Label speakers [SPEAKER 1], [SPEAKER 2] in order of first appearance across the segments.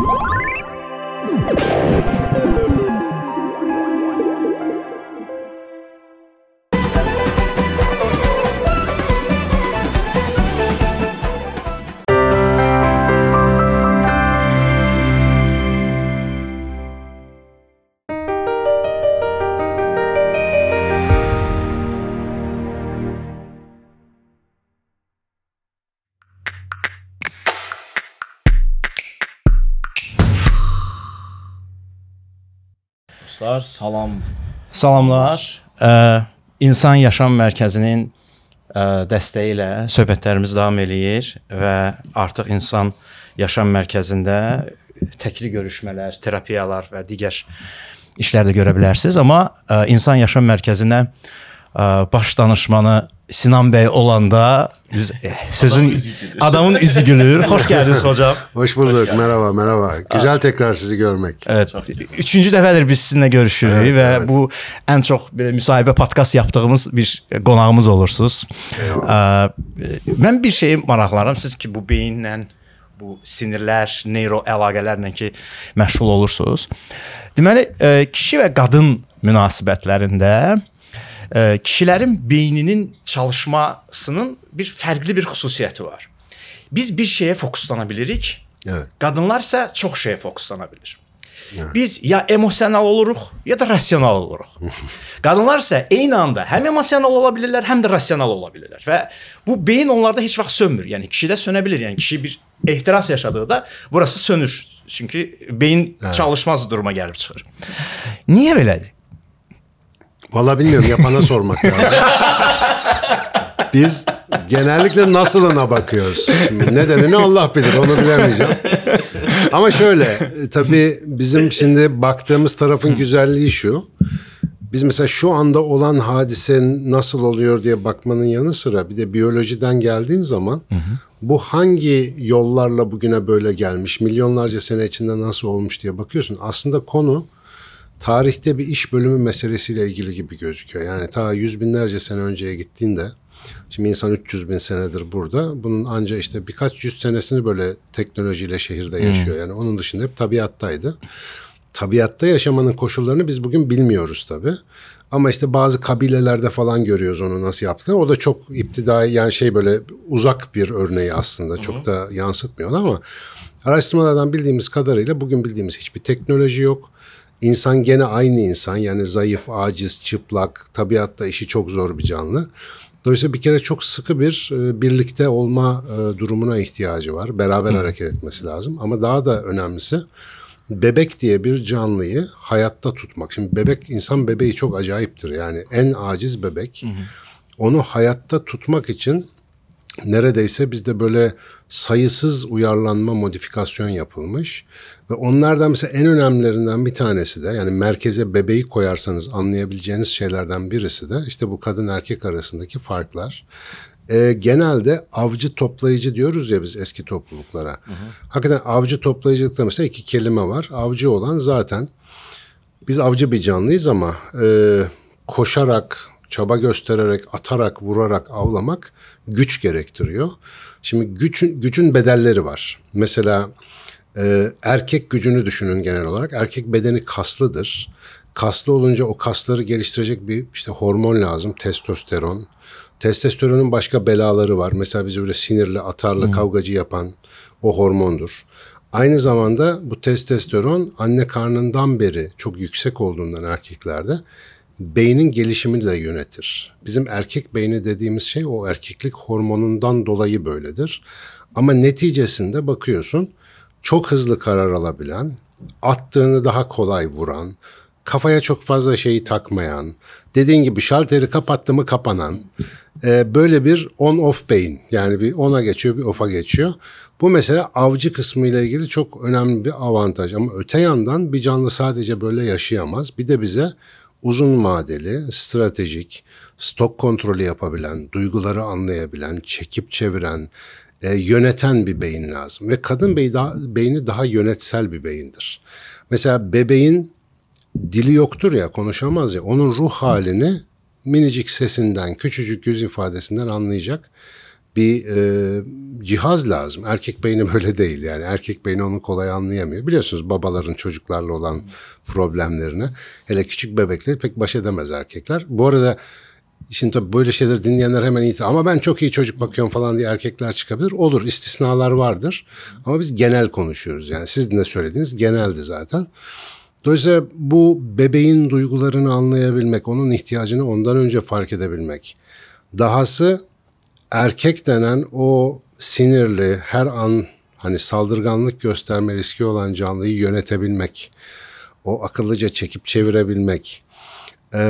[SPEAKER 1] Música dostlar, salam.
[SPEAKER 2] Salamlar. Ə, İnsan Yaşam Mərkəzinin ə, dəstəyi ilə söhbətlərimiz davam eləyir və artıq İnsan Yaşam Mərkəzində təkli görüşmələr, terapiyalar və digər işlər də görə bilərsiniz, amma ə, İnsan Yaşam Mərkəzinə ə, baş danışmanı Sinan bəy olanda eh, sözün adamın üzü gülür. Xoş gəldiniz
[SPEAKER 1] hocam.
[SPEAKER 3] Hoş bulduk. Hoş merhaba, merhaba. Güzel tekrar sizi görmek.
[SPEAKER 2] Evet. Üçüncü dəfədir biz sizinlə görüşürük evet, və evet. bu ən çox belə müsahibə podkast yaptığımız bir qonağımız olursunuz. Evet. Mən bir şeyi maraqlanıram. Siz ki bu beyinlə bu sinirlər, neyro əlaqələrlə ki məşğul olursunuz. Deməli, e, kişi və qadın münasibətlərində e, kişilərin beyninin çalışmasının bir fərqli bir xüsusiyyəti var. Biz bir şeyə fokuslana bilirik. Evet. Qadınlar isə çox şeyə fokuslana bilir. Evet. Biz ya emosional oluruq, ya da rasional oluruq. Qadınlar isə eyni anda həm emosional ola bilirlər, həm də rasional ola bilirlər və bu beyin onlarda heç vaxt sönmür. Yəni kişidə sönə bilər. Yəni kişi bir ehtiras yaşadıqda burası sönür. Çünki beyin evet. çalışmaz duruma gəlib çıxır. Niyə
[SPEAKER 3] belədir? Valla bilmiyorum yapana sormak lazım. Biz genellikle nasılına bakıyoruz. Şimdi nedenini Allah bilir onu bilemeyeceğim. Ama şöyle tabii bizim şimdi baktığımız tarafın güzelliği şu. Biz mesela şu anda olan hadise nasıl oluyor diye bakmanın yanı sıra bir de biyolojiden geldiğin zaman bu hangi yollarla bugüne böyle gelmiş, milyonlarca sene içinde nasıl olmuş diye bakıyorsun. Aslında konu tarihte bir iş bölümü meselesiyle ilgili gibi gözüküyor. Yani ta yüz binlerce sene önceye gittiğinde Şimdi insan 300 bin senedir burada. Bunun ancak işte birkaç yüz senesini böyle teknolojiyle şehirde hmm. yaşıyor. Yani onun dışında hep tabiattaydı. Tabiatta yaşamanın koşullarını biz bugün bilmiyoruz tabii. Ama işte bazı kabilelerde falan görüyoruz onu nasıl yaptığını. O da çok iptidai yani şey böyle uzak bir örneği aslında. Çok da yansıtmıyor ama araştırmalardan bildiğimiz kadarıyla bugün bildiğimiz hiçbir teknoloji yok. İnsan gene aynı insan yani zayıf, aciz, çıplak, tabiatta işi çok zor bir canlı. Dolayısıyla bir kere çok sıkı bir e, birlikte olma e, durumuna ihtiyacı var. Beraber hareket etmesi lazım. Ama daha da önemlisi bebek diye bir canlıyı hayatta tutmak. Şimdi bebek insan bebeği çok acayiptir. Yani en aciz bebek. Onu hayatta tutmak için neredeyse bizde böyle sayısız uyarlanma modifikasyon yapılmış ve onlardan mesela en önemlilerinden bir tanesi de yani merkeze bebeği koyarsanız anlayabileceğiniz şeylerden birisi de işte bu kadın erkek arasındaki farklar. E, genelde avcı toplayıcı diyoruz ya biz eski topluluklara. Hı hı. Hakikaten avcı toplayıcılıkta mesela iki kelime var. Avcı olan zaten biz avcı bir canlıyız ama e, koşarak, çaba göstererek, atarak, vurarak avlamak güç gerektiriyor. Şimdi gücün gücün bedelleri var. Mesela e, erkek gücünü düşünün genel olarak. Erkek bedeni kaslıdır. Kaslı olunca o kasları geliştirecek bir işte hormon lazım. Testosteron. Testosteronun başka belaları var. Mesela bizi böyle sinirli, atarlı, hmm. kavgacı yapan o hormondur. Aynı zamanda bu testosteron anne karnından beri çok yüksek olduğundan erkeklerde beynin gelişimini de yönetir. Bizim erkek beyni dediğimiz şey o erkeklik hormonundan dolayı böyledir. Ama neticesinde bakıyorsun çok hızlı karar alabilen, attığını daha kolay vuran, kafaya çok fazla şeyi takmayan, dediğin gibi şalteri kapattı mı kapanan, e, böyle bir on-off beyin. Yani bir ona geçiyor bir off'a geçiyor. Bu mesela avcı kısmı ile ilgili çok önemli bir avantaj. Ama öte yandan bir canlı sadece böyle yaşayamaz. Bir de bize uzun vadeli, stratejik, stok kontrolü yapabilen, duyguları anlayabilen, çekip çeviren, e, yöneten bir beyin lazım. Ve kadın beyi daha, beyni daha yönetsel bir beyindir. Mesela bebeğin dili yoktur ya, konuşamaz ya, onun ruh halini minicik sesinden, küçücük yüz ifadesinden anlayacak bir e, cihaz lazım. Erkek beynim öyle değil yani. Erkek beyni onu kolay anlayamıyor. Biliyorsunuz babaların çocuklarla olan problemlerini. Hele küçük bebekleri pek baş edemez erkekler. Bu arada Şimdi tabii böyle şeyler dinleyenler hemen iyi ama ben çok iyi çocuk bakıyorum falan diye erkekler çıkabilir. Olur istisnalar vardır ama biz genel konuşuyoruz yani siz ne söylediğiniz geneldi zaten. Dolayısıyla bu bebeğin duygularını anlayabilmek, onun ihtiyacını ondan önce fark edebilmek. Dahası erkek denen o sinirli her an hani saldırganlık gösterme riski olan canlıyı yönetebilmek, o akıllıca çekip çevirebilmek, e,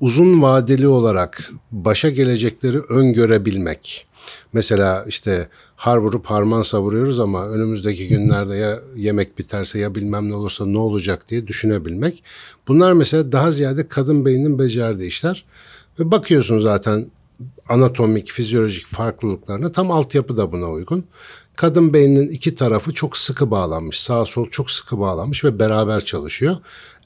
[SPEAKER 3] uzun vadeli olarak başa gelecekleri öngörebilmek. Mesela işte har vurup harman savuruyoruz ama önümüzdeki günlerde ya yemek biterse ya bilmem ne olursa ne olacak diye düşünebilmek. Bunlar mesela daha ziyade kadın beyninin becerdiği işler. Ve bakıyorsun zaten anatomik, fizyolojik farklılıklarına tam altyapı da buna uygun. Kadın beyninin iki tarafı çok sıkı bağlanmış. Sağ sol çok sıkı bağlanmış ve beraber çalışıyor.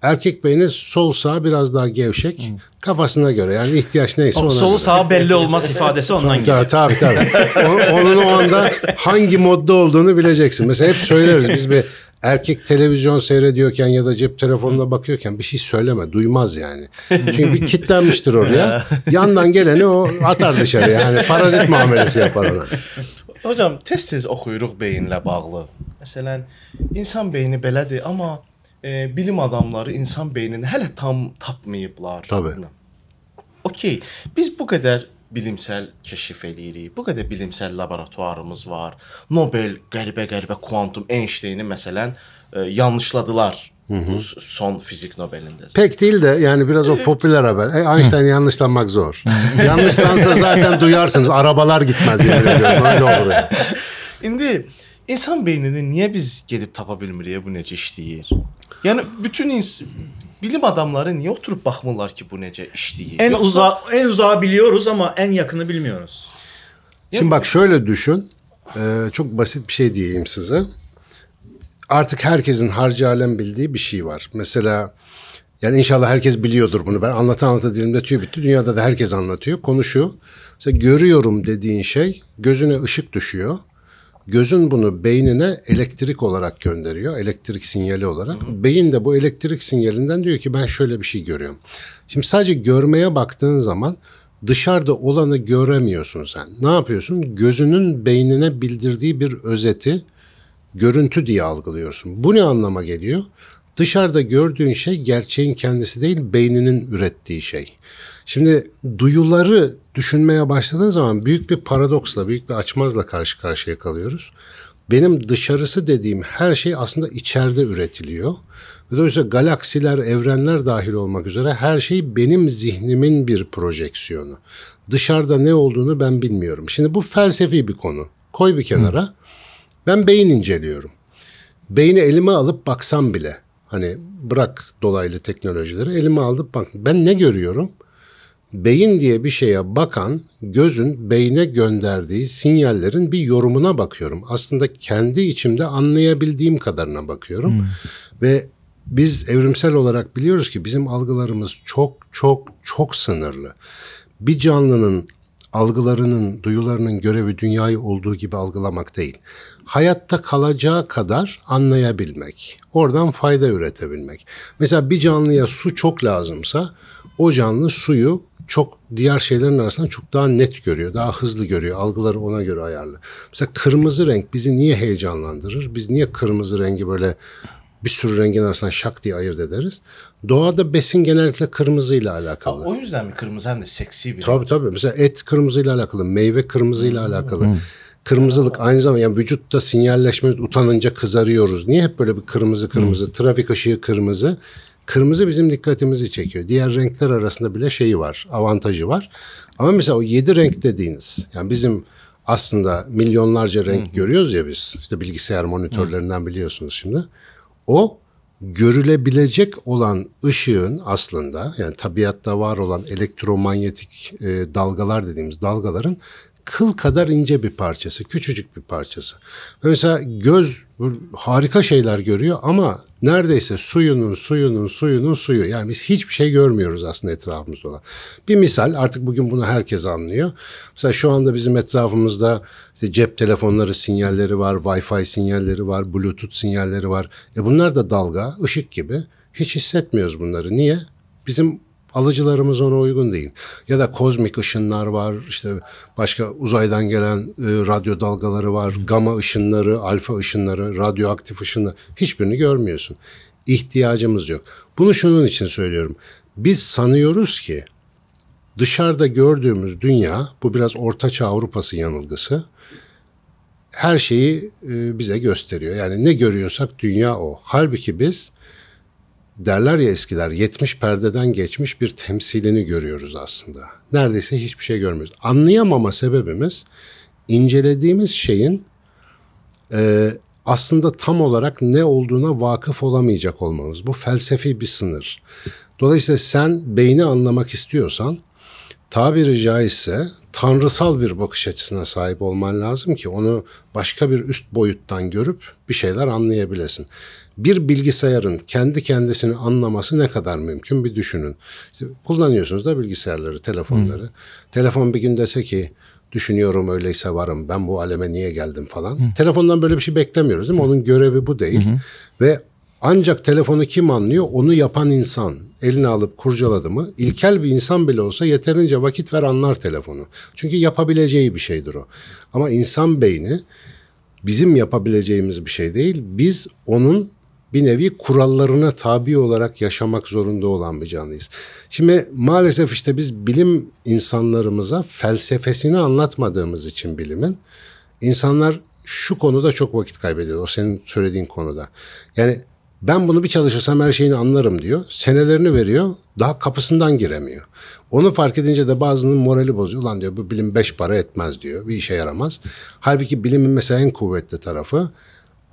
[SPEAKER 3] Erkek beyni sol sağ biraz daha gevşek. Hmm. Kafasına göre yani ihtiyaç neyse ona Solu göre. sağ belli olmaz ifadesi
[SPEAKER 2] ondan geliyor. Tabii tabii. onun o anda
[SPEAKER 3] hangi modda olduğunu bileceksin. Mesela hep söyleriz biz bir erkek televizyon seyrediyorken ya da cep telefonuna bakıyorken bir şey söyleme duymaz
[SPEAKER 1] yani.
[SPEAKER 3] Çünkü bir kitlenmiştir oraya. Yandan geleni o atar dışarı yani parazit muamelesi yapar ona.
[SPEAKER 1] Hocam tez-tez oxuyuruq beyinlə bağlı. Mesela insan beyni belədir, ama e, bilim adamları insan beynini hele tam tapmayıblar. Təbii. Okey. Biz bu kadar bilimsel keşif eləyirik. Bu qədər bilimsel laboratuvarımız var. Nobel qəribə-qəribə kuantum Einstein-i məsələn e, yanlışladılar. Hı hı. Bu son fizik Nobel'inde. Pek
[SPEAKER 3] değil de yani biraz o popüler haber. E, Einstein hı. yanlışlanmak zor.
[SPEAKER 1] Yanlışlansa zaten
[SPEAKER 3] duyarsınız. Arabalar gitmez yani. Öyle olur yani.
[SPEAKER 1] İndi insan beynini niye biz gidip tapa bu ne necə işləyir? yani bütün bilim adamları niye oturup bakmırlar ki bu nece iş diye? En Yoksa... uzağı en uzağı biliyoruz ama en yakını bilmiyoruz. Şimdi bak
[SPEAKER 3] şöyle düşün. Ee, çok basit bir şey diyeyim size. Artık herkesin harcı alem bildiği bir şey var. Mesela yani inşallah herkes biliyordur bunu. Ben anlata anlata dilimde tüy bitti. Dünyada da herkes anlatıyor. konuşuyor. şu. Mesela görüyorum dediğin şey gözüne ışık düşüyor. Gözün bunu beynine elektrik olarak gönderiyor. Elektrik sinyali olarak. Hı hı. Beyin de bu elektrik sinyalinden diyor ki ben şöyle bir şey görüyorum. Şimdi sadece görmeye baktığın zaman dışarıda olanı göremiyorsun sen. Ne yapıyorsun? Gözünün beynine bildirdiği bir özeti görüntü diye algılıyorsun. Bu ne anlama geliyor? Dışarıda gördüğün şey gerçeğin kendisi değil beyninin ürettiği şey. Şimdi duyuları düşünmeye başladığın zaman büyük bir paradoksla, büyük bir açmazla karşı karşıya kalıyoruz. Benim dışarısı dediğim her şey aslında içeride üretiliyor. Ve dolayısıyla galaksiler, evrenler dahil olmak üzere her şey benim zihnimin bir projeksiyonu. Dışarıda ne olduğunu ben bilmiyorum. Şimdi bu felsefi bir konu. Koy bir kenara. Hı. Ben beyin inceliyorum. Beyni elime alıp baksam bile hani bırak dolaylı teknolojileri elime alıp bak ben ne görüyorum? beyin diye bir şeye bakan gözün beyne gönderdiği sinyallerin bir yorumuna bakıyorum. Aslında kendi içimde anlayabildiğim kadarına bakıyorum. Hmm. Ve biz evrimsel olarak biliyoruz ki bizim algılarımız çok çok çok sınırlı. Bir canlının algılarının, duyularının görevi dünyayı olduğu gibi algılamak değil. Hayatta kalacağı kadar anlayabilmek, oradan fayda üretebilmek. Mesela bir canlıya su çok lazımsa o canlı suyu çok diğer şeylerin arasında çok daha net görüyor. Daha hızlı görüyor. Algıları ona göre ayarlı. Mesela kırmızı renk bizi niye heyecanlandırır? Biz niye kırmızı rengi böyle bir sürü rengin arasından şak diye ayırt ederiz. Doğada besin genellikle kırmızıyla alakalı. Ha, o yüzden mi kırmızı hem de seksi bir Tabii renk. tabii. Mesela et kırmızıyla alakalı, meyve kırmızıyla hmm. alakalı. Hmm. Kırmızılık aynı zamanda yani vücutta sinyalleşme utanınca kızarıyoruz. Niye hep böyle bir kırmızı kırmızı, hmm. trafik ışığı kırmızı. Kırmızı bizim dikkatimizi çekiyor. Diğer renkler arasında bile şeyi var, avantajı var. Ama mesela o yedi renk dediğiniz, yani bizim aslında milyonlarca renk Hı. görüyoruz ya biz. işte bilgisayar monitörlerinden Hı. biliyorsunuz şimdi. O görülebilecek olan ışığın aslında yani tabiatta var olan elektromanyetik e, dalgalar dediğimiz dalgaların kıl kadar ince bir parçası, küçücük bir parçası. Mesela göz harika şeyler görüyor ama neredeyse suyunun suyunun suyunun suyu. Yani biz hiçbir şey görmüyoruz aslında etrafımızda olan. Bir misal artık bugün bunu herkes anlıyor. Mesela şu anda bizim etrafımızda işte cep telefonları sinyalleri var, Wi-Fi sinyalleri var, Bluetooth sinyalleri var. E bunlar da dalga, ışık gibi. Hiç hissetmiyoruz bunları. Niye? Bizim alıcılarımız ona uygun değil. Ya da kozmik ışınlar var, işte başka uzaydan gelen e, radyo dalgaları var, gama ışınları, alfa ışınları, radyoaktif ışınlar hiçbirini görmüyorsun. İhtiyacımız yok. Bunu şunun için söylüyorum. Biz sanıyoruz ki dışarıda gördüğümüz dünya, bu biraz Ortaçağ Avrupası yanılgısı her şeyi e, bize gösteriyor. Yani ne görüyorsak dünya o. Halbuki biz derler ya eskiler 70 perdeden geçmiş bir temsilini görüyoruz aslında. Neredeyse hiçbir şey görmüyoruz. Anlayamama sebebimiz incelediğimiz şeyin e, aslında tam olarak ne olduğuna vakıf olamayacak olmamız. Bu felsefi bir sınır. Dolayısıyla sen beyni anlamak istiyorsan tabiri caizse tanrısal bir bakış açısına sahip olman lazım ki onu başka bir üst boyuttan görüp bir şeyler anlayabilesin bir bilgisayarın kendi kendisini anlaması ne kadar mümkün bir düşünün. İşte kullanıyorsunuz da bilgisayarları, telefonları. Hı. Telefon bir gün dese ki düşünüyorum öyleyse varım ben bu aleme niye geldim falan. Hı. Telefondan böyle bir şey beklemiyoruz değil mi? Hı. Onun görevi bu değil. Hı Ve ancak telefonu kim anlıyor? Onu yapan insan. Eline alıp kurcaladı mı? İlkel bir insan bile olsa yeterince vakit ver anlar telefonu. Çünkü yapabileceği bir şeydir o. Ama insan beyni bizim yapabileceğimiz bir şey değil. Biz onun bir nevi kurallarına tabi olarak yaşamak zorunda olan bir canlıyız. Şimdi maalesef işte biz bilim insanlarımıza felsefesini anlatmadığımız için bilimin insanlar şu konuda çok vakit kaybediyor. O senin söylediğin konuda. Yani ben bunu bir çalışırsam her şeyini anlarım diyor. Senelerini veriyor. Daha kapısından giremiyor. Onu fark edince de bazının morali bozuyor. Ulan diyor bu bilim beş para etmez diyor. Bir işe yaramaz. Halbuki bilimin mesela en kuvvetli tarafı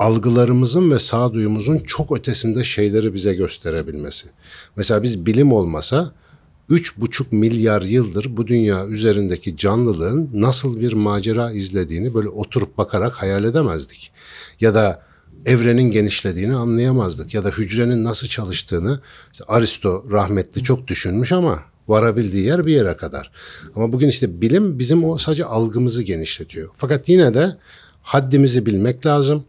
[SPEAKER 3] algılarımızın ve sağduyumuzun çok ötesinde şeyleri bize gösterebilmesi. Mesela biz bilim olmasa 3,5 milyar yıldır bu dünya üzerindeki canlılığın nasıl bir macera izlediğini böyle oturup bakarak hayal edemezdik. Ya da evrenin genişlediğini anlayamazdık ya da hücrenin nasıl çalıştığını işte Aristo rahmetli çok düşünmüş ama varabildiği yer bir yere kadar. Ama bugün işte bilim bizim o sadece algımızı genişletiyor. Fakat yine de haddimizi bilmek lazım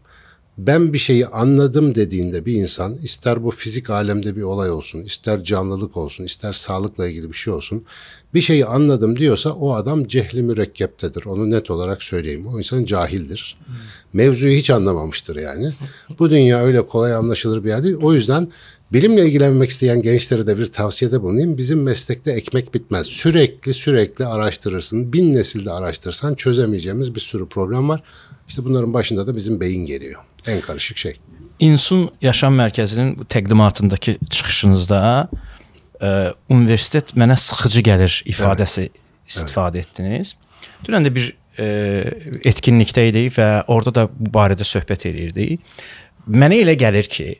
[SPEAKER 3] ben bir şeyi anladım dediğinde bir insan ister bu fizik alemde bir olay olsun, ister canlılık olsun, ister sağlıkla ilgili bir şey olsun. Bir şeyi anladım diyorsa o adam cehli mürekkeptedir. Onu net olarak söyleyeyim. O insan cahildir. Hmm. Mevzuyu hiç anlamamıştır yani. bu dünya öyle kolay anlaşılır bir yer değil. O yüzden bilimle ilgilenmek isteyen gençlere de bir tavsiyede bulunayım. Bizim meslekte ekmek bitmez. Sürekli sürekli araştırırsın. Bin nesilde araştırsan çözemeyeceğimiz bir sürü problem var. İşte bunların başında da bizim beyin geliyor. En karışık
[SPEAKER 2] şey. İnsun Yaşam Mərkəzinin təqdimatındakı çıxışınızda ə, e, universitet mənə sıxıcı gəlir ifadəsi evet. istifadə evet. etdiniz. Dünən də bir ə, e, etkinlikdə idik və orada da bu barədə söhbət eləyirdik. Mənə elə gəlir ki, ə,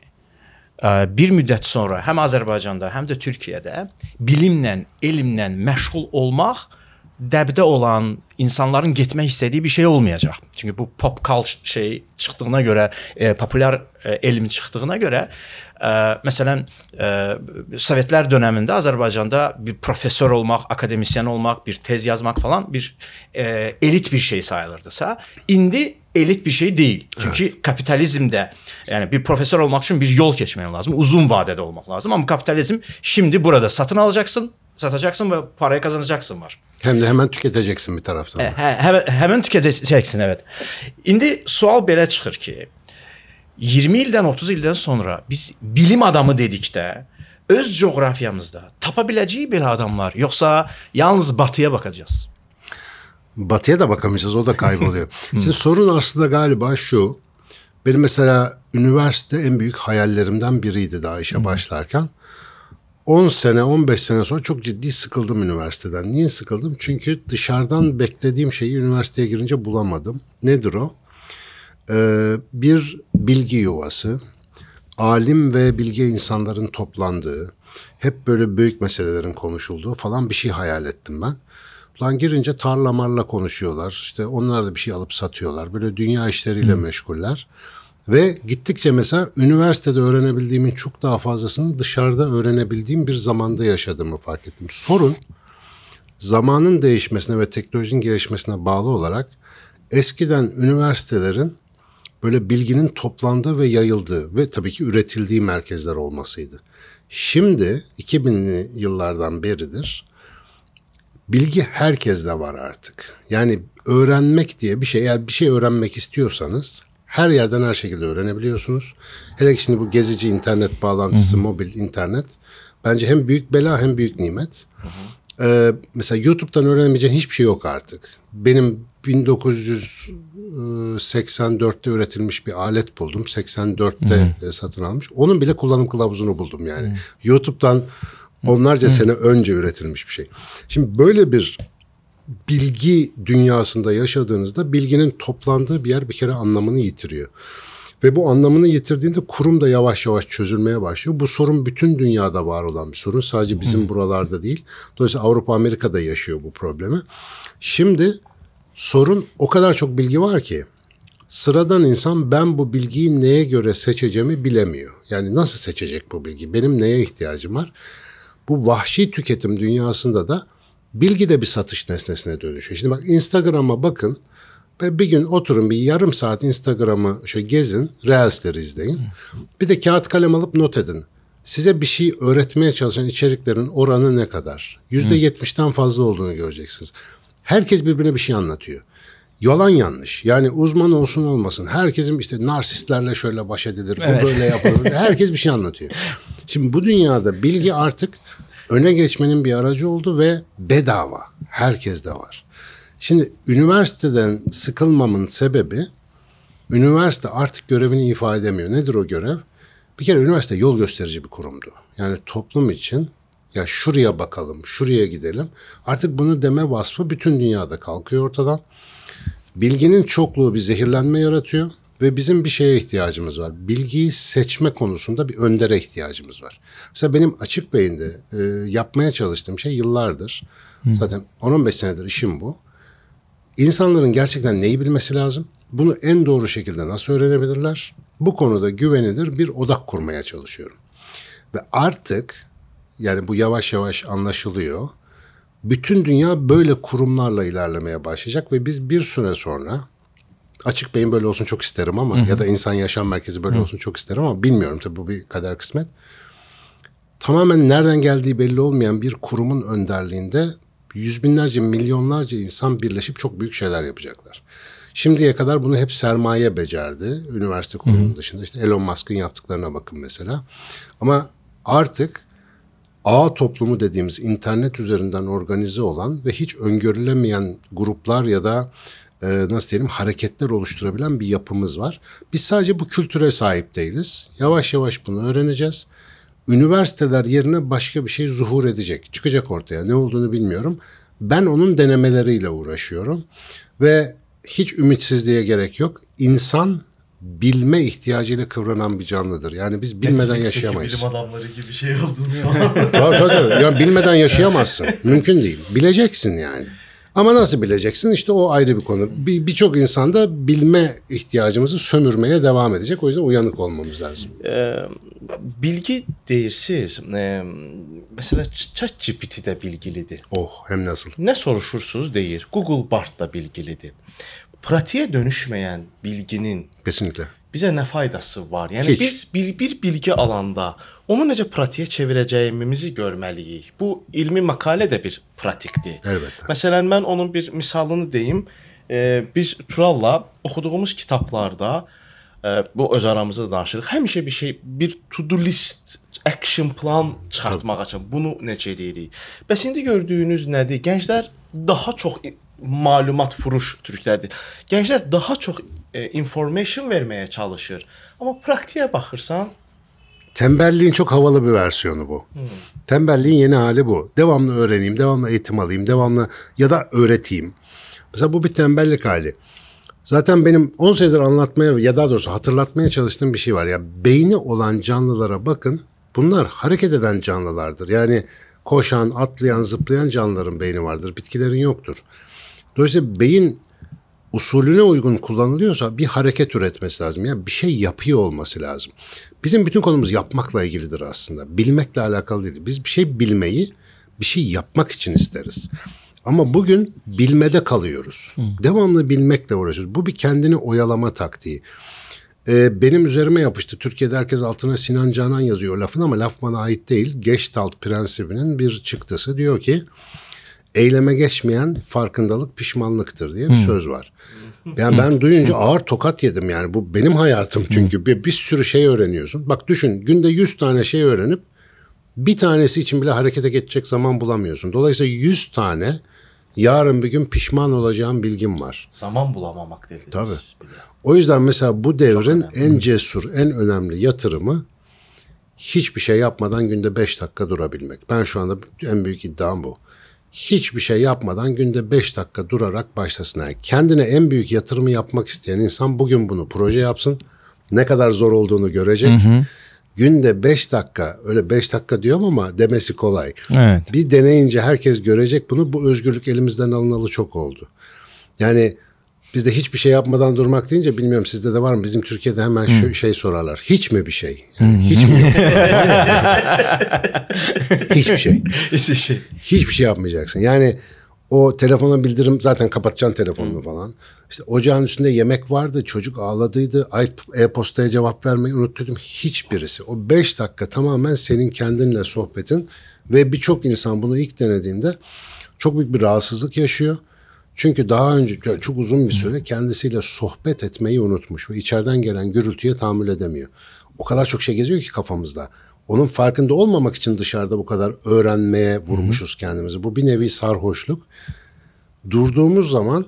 [SPEAKER 2] e, bir müddət sonra həm Azərbaycanda, həm də Türkiyədə bilimlə, elmlə məşğul olmaq ə, dəbdə olan insanların getmək istədiyi bir şey olmayacaq. Çünki bu pop culture şey çıxdığına görə, e, populyar e, elm çıxdığına görə, e, məsələn, e, Sovetlər dövründə Azərbaycanda bir professor olmaq, akademisyen olmaq, bir tez yazmaq falan bir e, elit bir şey sayılırdısa, indi elit bir şey değil. Çünkü evet. kapitalizmde yani bir profesör olmak için bir yol geçmen lazım. Uzun vadede olmak lazım ama kapitalizm şimdi burada satın alacaksın, satacaksın ve parayı kazanacaksın var. Hem de hemen tüketeceksin bir taraftan. E, he, hemen tüketeceksin evet. Şimdi sual belə çıxır ki, 20 ildən 30 ildən sonra biz bilim adamı dedikdə öz coğrafyamızda tapabileceği bir belə adamlar yoksa yalnız batıya bakacağız. Batıya
[SPEAKER 3] da bakamayacağız o da kayboluyor. Sizin sorun aslında galiba şu. Benim mesela üniversite en büyük hayallerimden biriydi daha işe başlarken. 10 sene 15 sene sonra çok ciddi sıkıldım üniversiteden. Niye sıkıldım? Çünkü dışarıdan beklediğim şeyi üniversiteye girince bulamadım. Nedir o? Ee, bir bilgi yuvası, alim ve bilge insanların toplandığı, hep böyle büyük meselelerin konuşulduğu falan bir şey hayal ettim ben. Lan girince tarla marla konuşuyorlar. İşte onlar da bir şey alıp satıyorlar. Böyle dünya işleriyle Hı. meşguller. Ve gittikçe mesela üniversitede öğrenebildiğimin çok daha fazlasını dışarıda öğrenebildiğim bir zamanda yaşadığımı fark ettim. Sorun zamanın değişmesine ve teknolojinin gelişmesine bağlı olarak eskiden üniversitelerin böyle bilginin toplandığı ve yayıldığı ve tabii ki üretildiği merkezler olmasıydı. Şimdi 2000'li yıllardan beridir bilgi herkeste var artık. Yani öğrenmek diye bir şey eğer bir şey öğrenmek istiyorsanız her yerden her şekilde öğrenebiliyorsunuz. Hele ki şimdi bu gezici internet bağlantısı, Hı-hı. mobil internet bence hem büyük bela hem büyük nimet. Ee, mesela YouTube'dan öğrenemeyeceğin hiçbir şey yok artık. Benim 1984'te üretilmiş bir alet buldum. 84'te Hı-hı. E, satın almış. Onun bile kullanım kılavuzunu buldum yani. Hı-hı. YouTube'dan onlarca Hı-hı. sene önce üretilmiş bir şey. Şimdi böyle bir bilgi dünyasında yaşadığınızda bilginin toplandığı bir yer bir kere anlamını yitiriyor. Ve bu anlamını yitirdiğinde kurum da yavaş yavaş çözülmeye başlıyor. Bu sorun bütün dünyada var olan bir sorun. Sadece bizim hmm. buralarda değil. Dolayısıyla Avrupa Amerika'da yaşıyor bu problemi. Şimdi sorun o kadar çok bilgi var ki sıradan insan ben bu bilgiyi neye göre seçeceğimi bilemiyor. Yani nasıl seçecek bu bilgi? Benim neye ihtiyacım var? Bu vahşi tüketim dünyasında da bilgi de bir satış nesnesine dönüşüyor. Şimdi bak Instagram'a bakın. ve Bir gün oturun bir yarım saat Instagram'ı şöyle gezin, Reels'leri izleyin. Bir de kağıt kalem alıp not edin. Size bir şey öğretmeye çalışan içeriklerin oranı ne kadar? Yüzde yetmişten fazla olduğunu göreceksiniz. Herkes birbirine bir şey anlatıyor. Yalan yanlış. Yani uzman olsun olmasın. Herkesin işte narsistlerle şöyle baş edilir. Evet. O böyle yapılır. Herkes bir şey anlatıyor. Şimdi bu dünyada bilgi artık öne geçmenin bir aracı oldu ve bedava. Herkes de var. Şimdi üniversiteden sıkılmamın sebebi üniversite artık görevini ifade edemiyor. Nedir o görev? Bir kere üniversite yol gösterici bir kurumdu. Yani toplum için ya şuraya bakalım, şuraya gidelim. Artık bunu deme vasfı bütün dünyada kalkıyor ortadan. Bilginin çokluğu bir zehirlenme yaratıyor. Ve bizim bir şeye ihtiyacımız var. Bilgiyi seçme konusunda bir öndere ihtiyacımız var. Mesela benim açık beyinde e, yapmaya çalıştığım şey yıllardır. Hı. Zaten 10-15 senedir işim bu. İnsanların gerçekten neyi bilmesi lazım? Bunu en doğru şekilde nasıl öğrenebilirler? Bu konuda güvenilir bir odak kurmaya çalışıyorum. Ve artık yani bu yavaş yavaş anlaşılıyor. Bütün dünya böyle kurumlarla ilerlemeye başlayacak ve biz bir süre sonra Açık beyin böyle olsun çok isterim ama Hı-hı. ya da insan yaşam merkezi böyle Hı-hı. olsun çok isterim ama bilmiyorum tabii bu bir kader kısmet. Tamamen nereden geldiği belli olmayan bir kurumun önderliğinde yüz binlerce milyonlarca insan birleşip çok büyük şeyler yapacaklar. Şimdiye kadar bunu hep sermaye becerdi. Üniversite kurumunun dışında işte Elon Musk'ın yaptıklarına bakın mesela. Ama artık A toplumu dediğimiz internet üzerinden organize olan ve hiç öngörülemeyen gruplar ya da e, nasıl diyelim hareketler oluşturabilen bir yapımız var. Biz sadece bu kültüre sahip değiliz. Yavaş yavaş bunu öğreneceğiz. Üniversiteler yerine başka bir şey zuhur edecek. Çıkacak ortaya. Ne olduğunu bilmiyorum. Ben onun denemeleriyle uğraşıyorum. Ve hiç ümitsizliğe gerek yok. İnsan bilme ihtiyacıyla kıvranan bir canlıdır. Yani biz bilmeden Netflix'teki yaşayamayız. bilim
[SPEAKER 1] adamları gibi bir şey olduğunu. tabii tabii.
[SPEAKER 3] Ya bilmeden yaşayamazsın. Mümkün değil. Bileceksin yani. Ama nasıl bileceksin? İşte o ayrı bir konu. Birçok bir, bir insanda bilme ihtiyacımızı sömürmeye devam edecek. O yüzden uyanık olmamız lazım.
[SPEAKER 1] Ee, bilgi değersiz. Ee, mesela ChatGPT de bilgilidir. Oh hem nasıl? Ne soruşursuz değil. Google Bart da bilgilidir. Pratiğe dönüşmeyen bilginin Kesinlikle. bizə nə faydası var? Yəni Heç. biz bir, bir bilgi alanda onu necə pratiyə çevirəcəyimizi görməliyik. Bu ilmi məqalə də bir pratikdir. Əlbəttə. Məsələn, mən onun bir misalını deyim. E, biz Turalla oxuduğumuz kitablarda e, bu öz aramızda danışırıq. Həmişə bir şey bir to-do list, action plan çıxartmaq üçün bunu necə eləyirik? Bəs indi gördüyünüz nədir? Gənclər daha çox malumat furuş Türklerde. gençler daha çok e, information vermeye çalışır. ama praktiğe bakırsan Tembelliğin
[SPEAKER 3] çok havalı bir versiyonu bu. Hmm. Tembelliğin yeni hali bu. Devamlı öğreneyim, devamlı eğitim alayım, devamlı ya da öğreteyim. Mesela bu bir tembellik hali. Zaten benim 10 senedir anlatmaya ya daha doğrusu hatırlatmaya çalıştığım bir şey var. Ya beyni olan canlılara bakın. Bunlar hareket eden canlılardır. Yani koşan, atlayan, zıplayan canlıların beyni vardır. Bitkilerin yoktur. Dolayısıyla beyin usulüne uygun kullanılıyorsa bir hareket üretmesi lazım. Yani bir şey yapıyor olması lazım. Bizim bütün konumuz yapmakla ilgilidir aslında. Bilmekle alakalı değil. Biz bir şey bilmeyi bir şey yapmak için isteriz. Ama bugün bilmede kalıyoruz. Hı. Devamlı bilmekle uğraşıyoruz. Bu bir kendini oyalama taktiği. Ee, benim üzerime yapıştı. Türkiye'de herkes altına Sinan Canan yazıyor lafın ama laf bana ait değil. Geçtalt prensibinin bir çıktısı diyor ki eyleme geçmeyen farkındalık pişmanlıktır diye bir hmm. söz var. Yani ben duyunca ağır tokat yedim yani bu benim hayatım hmm. çünkü bir, bir sürü şey öğreniyorsun. Bak düşün günde 100 tane şey öğrenip bir tanesi için bile harekete geçecek zaman bulamıyorsun. Dolayısıyla 100 tane yarın bir gün pişman olacağım bilgim
[SPEAKER 1] var. Zaman bulamamak dediniz.
[SPEAKER 3] Tabii. O yüzden mesela bu devrin en cesur, en önemli yatırımı hiçbir şey yapmadan günde 5 dakika durabilmek. Ben şu anda en büyük iddiam bu hiçbir şey yapmadan günde 5 dakika durarak başlasın. Yani kendine en büyük yatırımı yapmak isteyen insan bugün bunu proje yapsın. Ne kadar zor olduğunu görecek. Hı hı. Günde 5 dakika öyle 5 dakika diyorum ama demesi kolay. Evet. Bir deneyince herkes görecek bunu. Bu özgürlük elimizden alınalı çok oldu. Yani Bizde hiçbir şey yapmadan durmak deyince bilmiyorum sizde de var mı? Bizim Türkiye'de hemen şu şey sorarlar. Hiç mi bir şey?
[SPEAKER 2] Yani hiç mi?
[SPEAKER 3] hiçbir şey. Hiçbir şey. Hiçbir şey yapmayacaksın. Yani o telefona bildirim zaten kapatacaksın telefonunu falan. İşte ocağın üstünde yemek vardı. Çocuk ağladıydı. ay E-postaya cevap vermeyi unuttum. Hiçbirisi. O beş dakika tamamen senin kendinle sohbetin. Ve birçok insan bunu ilk denediğinde çok büyük bir rahatsızlık yaşıyor. Çünkü daha önce çok uzun bir süre kendisiyle sohbet etmeyi unutmuş ve içeriden gelen gürültüye tahammül edemiyor. O kadar çok şey geziyor ki kafamızda. Onun farkında olmamak için dışarıda bu kadar öğrenmeye vurmuşuz kendimizi. Bu bir nevi sarhoşluk. Durduğumuz zaman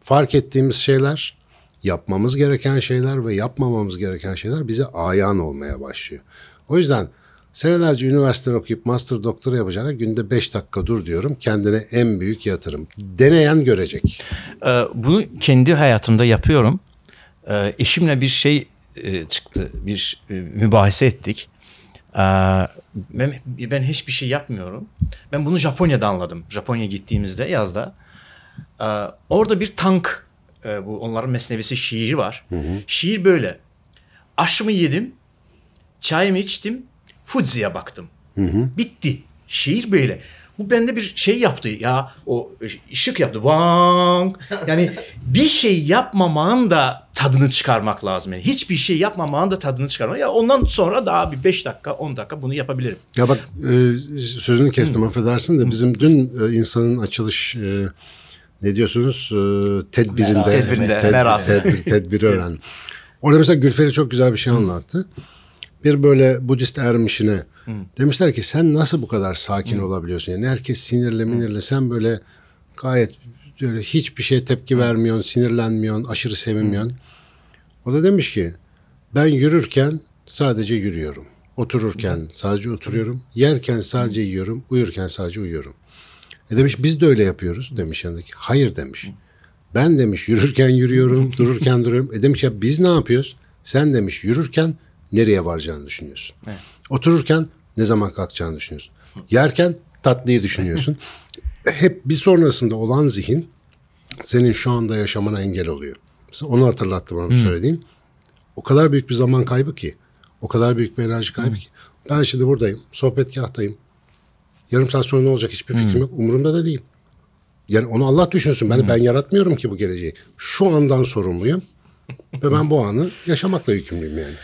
[SPEAKER 3] fark ettiğimiz şeyler, yapmamız gereken şeyler ve yapmamamız gereken şeyler bize ayan olmaya başlıyor. O yüzden Senelerce üniversite okuyup master doktora yapacağına günde 5 dakika dur diyorum. Kendine en büyük yatırım. Deneyen görecek. Ee,
[SPEAKER 2] bunu kendi hayatımda yapıyorum. Ee, eşimle bir şey e, çıktı. Bir e, mübahase ettik. Ee, ben, ben hiçbir şey yapmıyorum. Ben bunu Japonya'da anladım. Japonya gittiğimizde yazda. Ee, orada bir tank. Ee, bu onların mesnevisi şiir var. Hı hı. Şiir böyle. Aşımı yedim. Çayımı içtim Fuji'ye baktım. Hı hı. Bitti. Şiir böyle. Bu bende bir şey yaptı ya o ışık yaptı. Vang. Yani bir şey yapmamanın da tadını çıkarmak lazım. Yani hiçbir şey yapmamanın da tadını çıkarmak. Ya ondan sonra daha bir 5 dakika 10 dakika bunu yapabilirim. Ya bak e, sözünü kestim
[SPEAKER 3] Hı. affedersin de bizim dün e, insanın açılış e, ne diyorsunuz e, tedbirinde. Tedbirinde. Tedbir, tedbir, tedbir öğren. Orada mesela Gülferi çok güzel bir şey anlattı. Hı bir böyle Budist ermişine Hı. demişler ki sen nasıl bu kadar sakin Hı. olabiliyorsun? Yani herkes sinirle minirle sen böyle gayet böyle hiçbir şeye tepki vermiyorsun, sinirlenmiyorsun, aşırı sevinmiyorsun. Hı. O da demiş ki ben yürürken sadece yürüyorum. Otururken Hı. sadece oturuyorum. Yerken sadece yiyorum. Uyurken sadece uyuyorum. E demiş biz de öyle yapıyoruz demiş yanındaki. Hayır demiş. Ben demiş yürürken yürüyorum, dururken duruyorum. E demiş ya biz ne yapıyoruz? Sen demiş yürürken nereye varacağını düşünüyorsun. Evet. Otururken ne zaman kalkacağını düşünüyorsun. Yerken tatlıyı düşünüyorsun. Hep bir sonrasında olan zihin senin şu anda yaşamana engel oluyor. Mesela onu hatırlattım bana söylediğin. O kadar büyük bir zaman kaybı ki. O kadar büyük bir enerji kaybı ki. Ben şimdi buradayım. sohbet Sohbetgahtayım. Yarım saat sonra ne olacak hiçbir fikrim yok. Umurumda da değil. Yani onu Allah düşünsün. Ben, ben yaratmıyorum ki bu geleceği.
[SPEAKER 1] Şu andan sorumluyum. Və mən bu anı yaşamaqla yükümlüyüm yəni.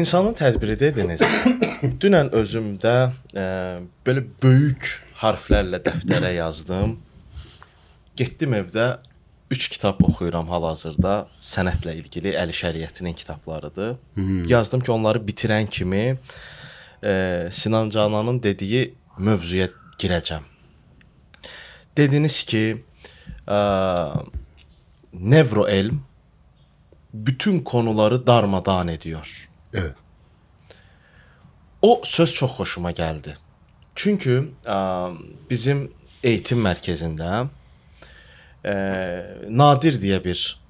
[SPEAKER 1] İnsanın tədbiri dediniz. Dünən özümdə e, belə böyük harflərlə dəftərə yazdım. Getdim evdə 3 kitab oxuyuram hal-hazırda. Sənətlə ilgili Əli Şəriətinin kitablarıdır. Hmm. Yazdım ki, onları bitirən kimi e, Sinan Cananın dediyi mövzuya girəcəm. Dediniz ki, e, nevroelm bütün konuları darmadağın ediyor. Evet. O söz çok hoşuma geldi. Çünkü bizim eğitim merkezinde Nadir diye bir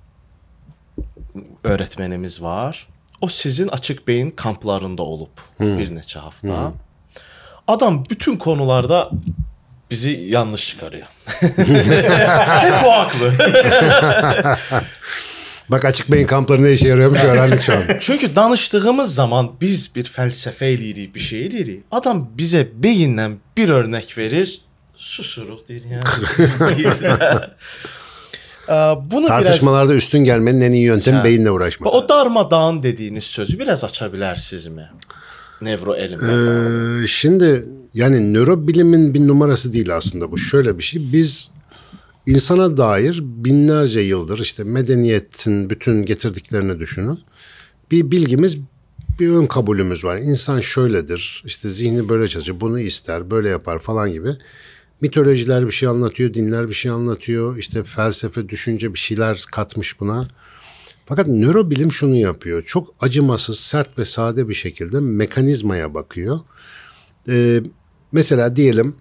[SPEAKER 1] öğretmenimiz var. O sizin açık beyin kamplarında olup hmm. bir neçe hafta. Hmm. Adam bütün konularda bizi yanlış çıkarıyor. Hep o haklı.
[SPEAKER 3] Bak açık beyin kampları ne işe yarıyormuş öğrendik şu an.
[SPEAKER 1] Çünkü danıştığımız zaman biz bir felsefe eliydik, bir şey eliydik. Adam bize beyinden bir örnek verir, susuruk deyir yani. Ee, bunu Tartışmalarda biraz,
[SPEAKER 3] üstün gelmenin en iyi yöntemi yani, beyinle uğraşmak.
[SPEAKER 1] O darmadağın dediğiniz sözü biraz açabilirsiniz mi? Nevro
[SPEAKER 3] elimle. Ee, şimdi yani nörobilimin bir numarası değil aslında bu. Şöyle bir şey. Biz insana dair binlerce yıldır işte medeniyetin bütün getirdiklerini düşünün. Bir bilgimiz bir ön kabulümüz var. İnsan şöyledir, işte zihni böyle çalışır, bunu ister, böyle yapar falan gibi. Mitolojiler bir şey anlatıyor, dinler bir şey anlatıyor, işte felsefe, düşünce bir şeyler katmış buna. Fakat nörobilim şunu yapıyor. Çok acımasız, sert ve sade bir şekilde mekanizmaya bakıyor. Ee, mesela diyelim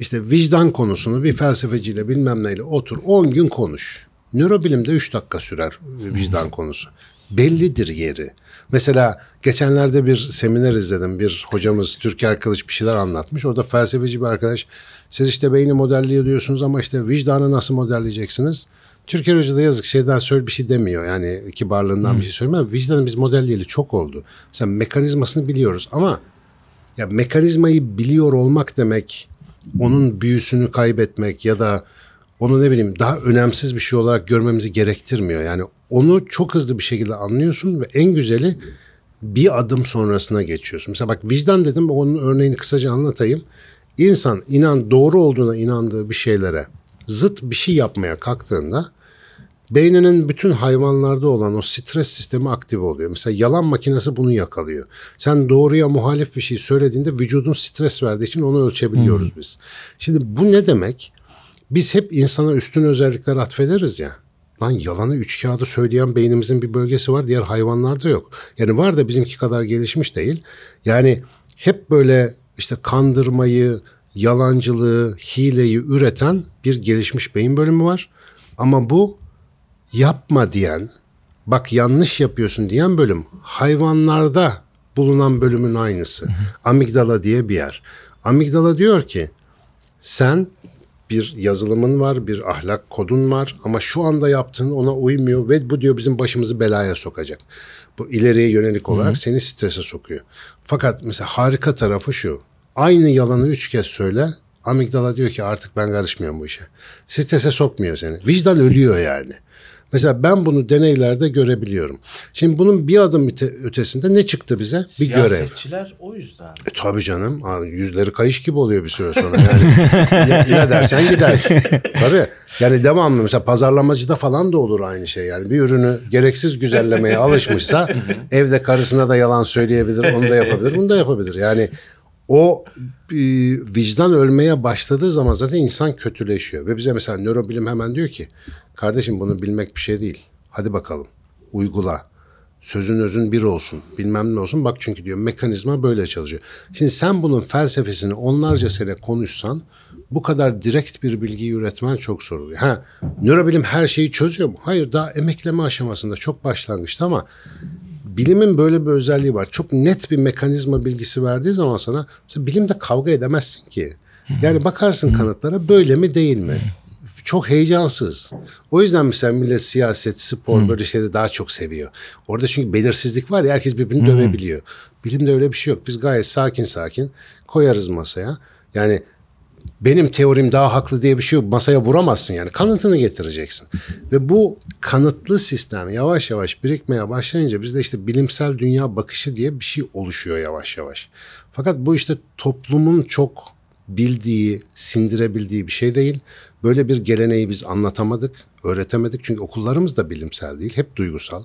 [SPEAKER 3] işte vicdan konusunu bir felsefeciyle bilmem neyle otur 10 gün konuş. Nörobilimde 3 dakika sürer vicdan konusu. Bellidir yeri. Mesela geçenlerde bir seminer izledim. Bir hocamız Türker Kılıç bir şeyler anlatmış. Orada felsefeci bir arkadaş siz işte beyni modelliyor diyorsunuz ama işte vicdanı nasıl modelleyeceksiniz? Türker Hoca da yazık şeyden söyle bir şey demiyor. Yani kibarlığından hmm. bir şey söylemiyor. Vicdanı biz modelleyeli çok oldu. Sen mekanizmasını biliyoruz ama ya mekanizmayı biliyor olmak demek onun büyüsünü kaybetmek ya da onu ne bileyim daha önemsiz bir şey olarak görmemizi gerektirmiyor. Yani onu çok hızlı bir şekilde anlıyorsun ve en güzeli bir adım sonrasına geçiyorsun. Mesela bak vicdan dedim onun örneğini kısaca anlatayım. İnsan inan doğru olduğuna inandığı bir şeylere zıt bir şey yapmaya kalktığında beyninin bütün hayvanlarda olan o stres sistemi aktif oluyor. Mesela yalan makinesi bunu yakalıyor. Sen doğruya muhalif bir şey söylediğinde vücudun stres verdiği için onu ölçebiliyoruz hmm. biz. Şimdi bu ne demek? Biz hep insana üstün özellikler atfederiz ya. Lan yalanı üç kağıdı söyleyen beynimizin bir bölgesi var diğer hayvanlarda yok. Yani var da bizimki kadar gelişmiş değil. Yani hep böyle işte kandırmayı, yalancılığı, hileyi üreten bir gelişmiş beyin bölümü var. Ama bu yapma diyen, bak yanlış yapıyorsun diyen bölüm hayvanlarda bulunan bölümün aynısı. Amigdala diye bir yer. Amigdala diyor ki sen bir yazılımın var, bir ahlak kodun var ama şu anda yaptığın ona uymuyor ve bu diyor bizim başımızı belaya sokacak. Bu ileriye yönelik olarak Hı-hı. seni strese sokuyor. Fakat mesela harika tarafı şu. Aynı yalanı üç kez söyle. Amigdala diyor ki artık ben karışmıyorum bu işe. Strese sokmuyor seni. Vicdan ölüyor yani. Mesela ben bunu deneylerde görebiliyorum. Şimdi bunun bir adım ötesinde ne çıktı bize? Bir Siyasetçiler görev.
[SPEAKER 1] Siyasetçiler o yüzden. E,
[SPEAKER 3] tabii canım. yüzleri kayış gibi oluyor bir süre sonra. Yani ya, ya dersen gider. tabii. Yani devamlı mesela pazarlamacıda falan da olur aynı şey. Yani bir ürünü gereksiz güzellemeye alışmışsa evde karısına da yalan söyleyebilir. Onu da yapabilir. Bunu da yapabilir. Yani o e, vicdan ölmeye başladığı zaman zaten insan kötüleşiyor. Ve bize mesela nörobilim hemen diyor ki kardeşim bunu bilmek bir şey değil. Hadi bakalım uygula. Sözün özün bir olsun bilmem ne olsun. Bak çünkü diyor mekanizma böyle çalışıyor. Şimdi sen bunun felsefesini onlarca sene konuşsan bu kadar direkt bir bilgiyi üretmen çok zor oluyor. Ha, nörobilim her şeyi çözüyor mu? Hayır daha emekleme aşamasında çok başlangıçta ama bilimin böyle bir özelliği var. Çok net bir mekanizma bilgisi verdiği zaman sana bilimde kavga edemezsin ki. Yani bakarsın kanıtlara böyle mi değil mi? Çok heyecansız. O yüzden mesela millet siyaset, spor hmm. böyle şeyleri daha çok seviyor. Orada çünkü belirsizlik var ya herkes birbirini hmm. dövebiliyor. Bilimde öyle bir şey yok. Biz gayet sakin sakin koyarız masaya. Yani benim teorim daha haklı diye bir şey masaya vuramazsın yani. Kanıtını getireceksin. Ve bu kanıtlı sistem yavaş yavaş birikmeye başlayınca bizde işte bilimsel dünya bakışı diye bir şey oluşuyor yavaş yavaş. Fakat bu işte toplumun çok bildiği, sindirebildiği bir şey değil. Böyle bir geleneği biz anlatamadık, öğretemedik. Çünkü okullarımız da bilimsel değil, hep duygusal.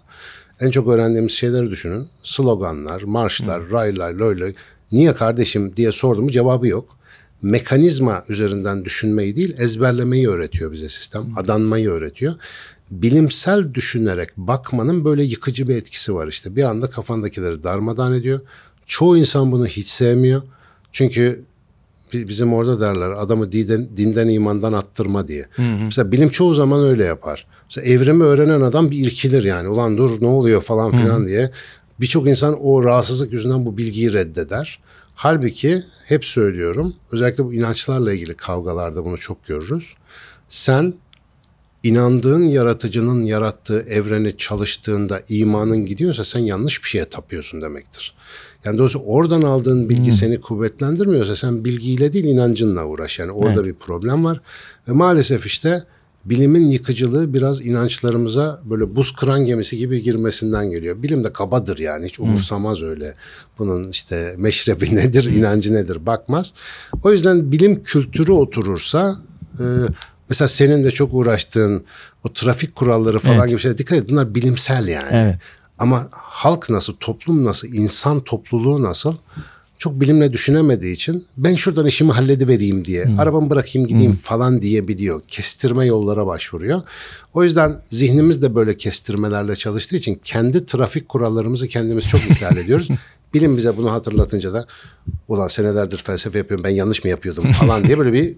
[SPEAKER 3] En çok öğrendiğimiz şeyleri düşünün. Sloganlar, marşlar, raylar, loyloy. Niye kardeşim diye sorduğumu cevabı yok mekanizma üzerinden düşünmeyi değil ezberlemeyi öğretiyor bize sistem. Adanmayı öğretiyor. Bilimsel düşünerek bakmanın böyle yıkıcı bir etkisi var işte. Bir anda kafandakileri darmadan ediyor. Çoğu insan bunu hiç sevmiyor. Çünkü bizim orada derler adamı dinden, dinden imandan attırma diye. Hı hı. Mesela bilim çoğu zaman öyle yapar. Mesela evrimi öğrenen adam bir irkilir yani. Ulan dur ne oluyor falan filan hı hı. diye. Birçok insan o rahatsızlık yüzünden bu bilgiyi reddeder. Halbuki hep söylüyorum özellikle bu inançlarla ilgili kavgalarda bunu çok görürüz. Sen inandığın yaratıcının yarattığı evreni çalıştığında imanın gidiyorsa sen yanlış bir şeye tapıyorsun demektir. Yani dolayısıyla oradan aldığın bilgi hmm. seni kuvvetlendirmiyorsa sen bilgiyle değil inancınla uğraş. Yani orada evet. bir problem var. Ve maalesef işte bilimin yıkıcılığı biraz inançlarımıza böyle buz kıran gemisi gibi girmesinden geliyor. Bilim de kabadır yani hiç umursamaz hmm. öyle. Bunun işte meşrebi nedir, hmm. inancı nedir bakmaz. O yüzden bilim kültürü oturursa e, mesela senin de çok uğraştığın o trafik kuralları falan evet. gibi şeyler dikkat et bunlar bilimsel yani. Evet. Ama halk nasıl, toplum nasıl, insan topluluğu nasıl? çok bilimle düşünemediği için ben şuradan işimi halledivereyim diye hmm. arabamı bırakayım gideyim hmm. falan diyebiliyor. Kestirme yollara başvuruyor. O yüzden zihnimiz de böyle kestirmelerle çalıştığı için kendi trafik kurallarımızı kendimiz çok ihlal ediyoruz. Bilim bize bunu hatırlatınca da ulan senelerdir felsefe yapıyorum ben yanlış mı yapıyordum falan diye böyle bir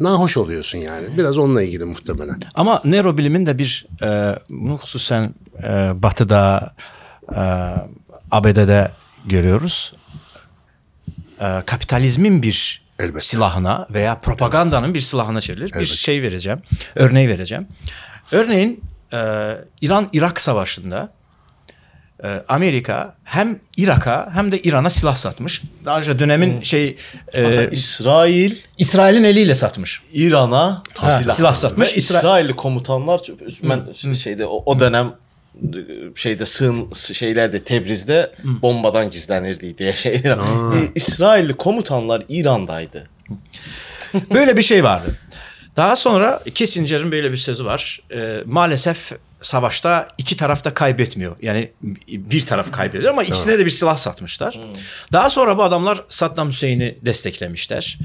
[SPEAKER 3] nahoş oluyorsun yani. Biraz onunla ilgili muhtemelen.
[SPEAKER 2] Ama neurobilimin de bir e, hususen e, batıda e, ABD'de görüyoruz e, kapitalizmin bir Elbette. silahına veya propagandanın bir silahına çevrilir. Bir şey vereceğim, örneği vereceğim. Örneğin e, İran-Irak savaşında e, Amerika hem Irak'a hem de İran'a silah satmış. Daha önce dönemin hmm. şey e, İsrail İsrail'in eliyle satmış. İran'a silah, silah satmış. İsrailli
[SPEAKER 1] komutanlar ben hmm. şeyde o, o dönem şeyde sığın şeylerde Tebriz'de Hı. bombadan gizlenirdi diye şeyler. E, İsrailli komutanlar İran'daydı.
[SPEAKER 2] Böyle bir şey vardı. Daha sonra Kissinger'ın böyle bir sözü var. E, maalesef savaşta iki taraf da kaybetmiyor. Yani bir taraf kaybediyor ama ikisine de bir silah satmışlar. Daha sonra bu adamlar Saddam Hüseyin'i desteklemişler.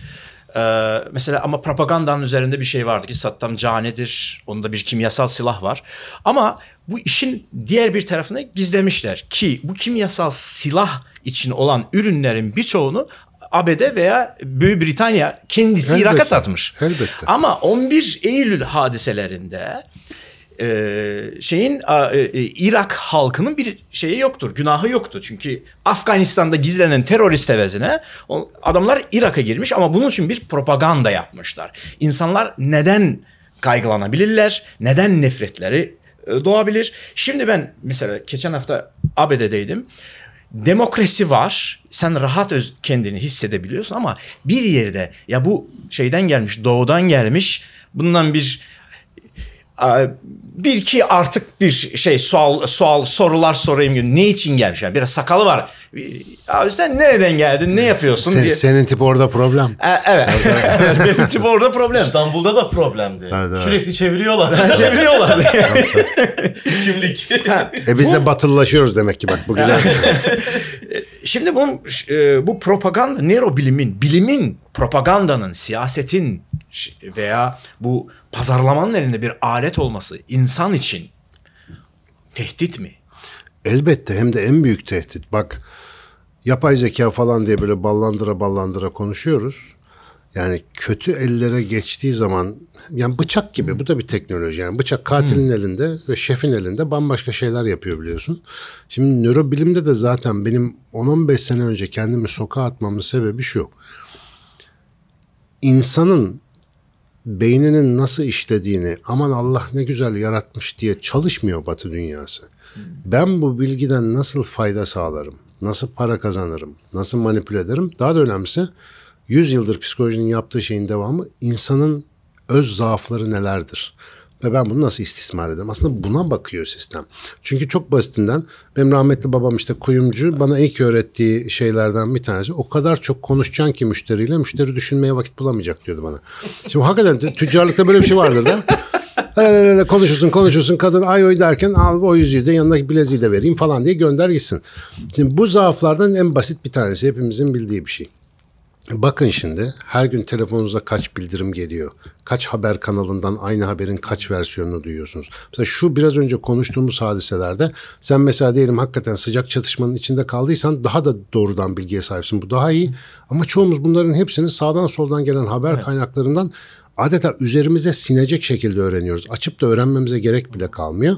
[SPEAKER 2] Ee, mesela ama propagandanın üzerinde bir şey vardı ki Saddam canedir. Onda bir kimyasal silah var. Ama bu işin diğer bir tarafını gizlemişler ki bu kimyasal silah için olan ürünlerin birçoğunu ABD veya Büyük Britanya kendisi elbette, Irak'a satmış. Elbette. Ama 11 Eylül hadiselerinde e, şeyin e, e, Irak halkının bir şeyi yoktur, günahı yoktu. Çünkü Afganistan'da gizlenen terörist hevesine adamlar Irak'a girmiş ama bunun için bir propaganda yapmışlar. İnsanlar neden kaygılanabilirler, neden nefretleri e, doğabilir. Şimdi ben mesela geçen hafta ABD'deydim. Demokrasi var. Sen rahat öz kendini hissedebiliyorsun ama bir yerde ya bu şeyden gelmiş, doğudan gelmiş. Bundan bir bir iki artık bir şey sual sual sorular sorayım gün. Ne için gelmiş? Yani biraz sakalı var. Abi sen nereden geldin? Ne yapıyorsun sen, diye. Senin
[SPEAKER 1] tip orada problem.
[SPEAKER 2] E, evet. Benim
[SPEAKER 1] tip orada problem. İstanbul'da da problemdi. Evet, evet. Sürekli çeviriyorlar. çeviriyorlar.
[SPEAKER 3] Kimlik. e biz de batılılaşıyoruz demek ki bak bugün.
[SPEAKER 2] Şimdi bu, e, bu propaganda nerobilimin, bilimin, propagandanın, siyasetin veya bu pazarlamanın elinde bir alet olması insan için tehdit mi?
[SPEAKER 3] Elbette hem de en büyük tehdit. Bak yapay zeka falan diye böyle ballandıra ballandıra konuşuyoruz. Yani kötü ellere geçtiği zaman yani bıçak gibi bu da bir teknoloji yani bıçak katilin hmm. elinde ve şefin elinde bambaşka şeyler yapıyor biliyorsun. Şimdi nörobilimde de zaten benim 10-15 sene önce kendimi sokağa atmamın sebebi şu. İnsanın beyninin nasıl işlediğini aman Allah ne güzel yaratmış diye çalışmıyor batı dünyası. Hmm. Ben bu bilgiden nasıl fayda sağlarım? Nasıl para kazanırım? Nasıl manipüle ederim? Daha da önemlisi 100 yıldır psikolojinin yaptığı şeyin devamı insanın öz zaafları nelerdir? Ve ben bunu nasıl istismar ederim? Aslında buna bakıyor sistem. Çünkü çok basitinden benim rahmetli babam işte kuyumcu bana ilk öğrettiği şeylerden bir tanesi. O kadar çok konuşacaksın ki müşteriyle müşteri düşünmeye vakit bulamayacak diyordu bana. Şimdi hakikaten tüccarlıkta böyle bir şey vardır da. Ee, konuşursun konuşursun kadın ay oy derken al o yüzüğü de yanındaki bileziği de vereyim falan diye gönder gitsin. Şimdi bu zaaflardan en basit bir tanesi hepimizin bildiği bir şey. Bakın şimdi her gün telefonunuza kaç bildirim geliyor? Kaç haber kanalından aynı haberin kaç versiyonunu duyuyorsunuz? Mesela şu biraz önce konuştuğumuz hadiselerde sen mesela diyelim hakikaten sıcak çatışmanın içinde kaldıysan daha da doğrudan bilgiye sahipsin. Bu daha iyi. Ama çoğumuz bunların hepsini sağdan soldan gelen haber evet. kaynaklarından adeta üzerimize sinecek şekilde öğreniyoruz. Açıp da öğrenmemize gerek bile kalmıyor.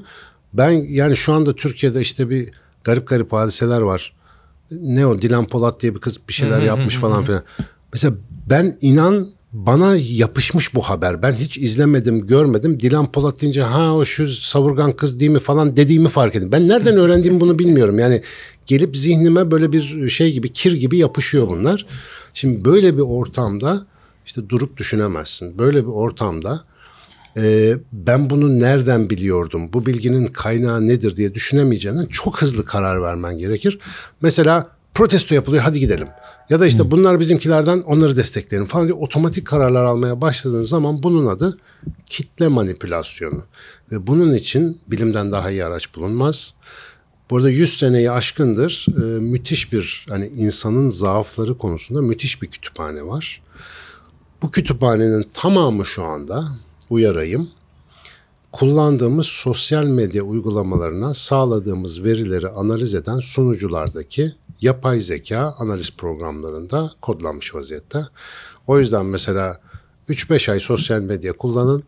[SPEAKER 3] Ben yani şu anda Türkiye'de işte bir garip garip hadiseler var ne o Dilan Polat diye bir kız bir şeyler yapmış falan filan. Mesela ben inan bana yapışmış bu haber. Ben hiç izlemedim, görmedim. Dilan Polat deyince ha o şu savurgan kız değil mi falan dediğimi fark ettim. Ben nereden öğrendiğimi bunu bilmiyorum. Yani gelip zihnime böyle bir şey gibi kir gibi yapışıyor bunlar. Şimdi böyle bir ortamda işte durup düşünemezsin. Böyle bir ortamda e, ben bunu nereden biliyordum? Bu bilginin kaynağı nedir diye düşünemeyeceğinden çok hızlı karar vermen gerekir. Mesela protesto yapılıyor hadi gidelim. Ya da işte hmm. bunlar bizimkilerden onları destekleyelim falan diye otomatik kararlar almaya başladığın zaman bunun adı kitle manipülasyonu. Ve bunun için bilimden daha iyi araç bulunmaz. Burada 100 seneyi aşkındır ee, müthiş bir hani insanın zaafları konusunda müthiş bir kütüphane var. Bu kütüphanenin tamamı şu anda uyarayım kullandığımız sosyal medya uygulamalarına sağladığımız verileri analiz eden sunuculardaki yapay zeka analiz programlarında kodlanmış vaziyette. O yüzden mesela 3-5 ay sosyal medya kullanın.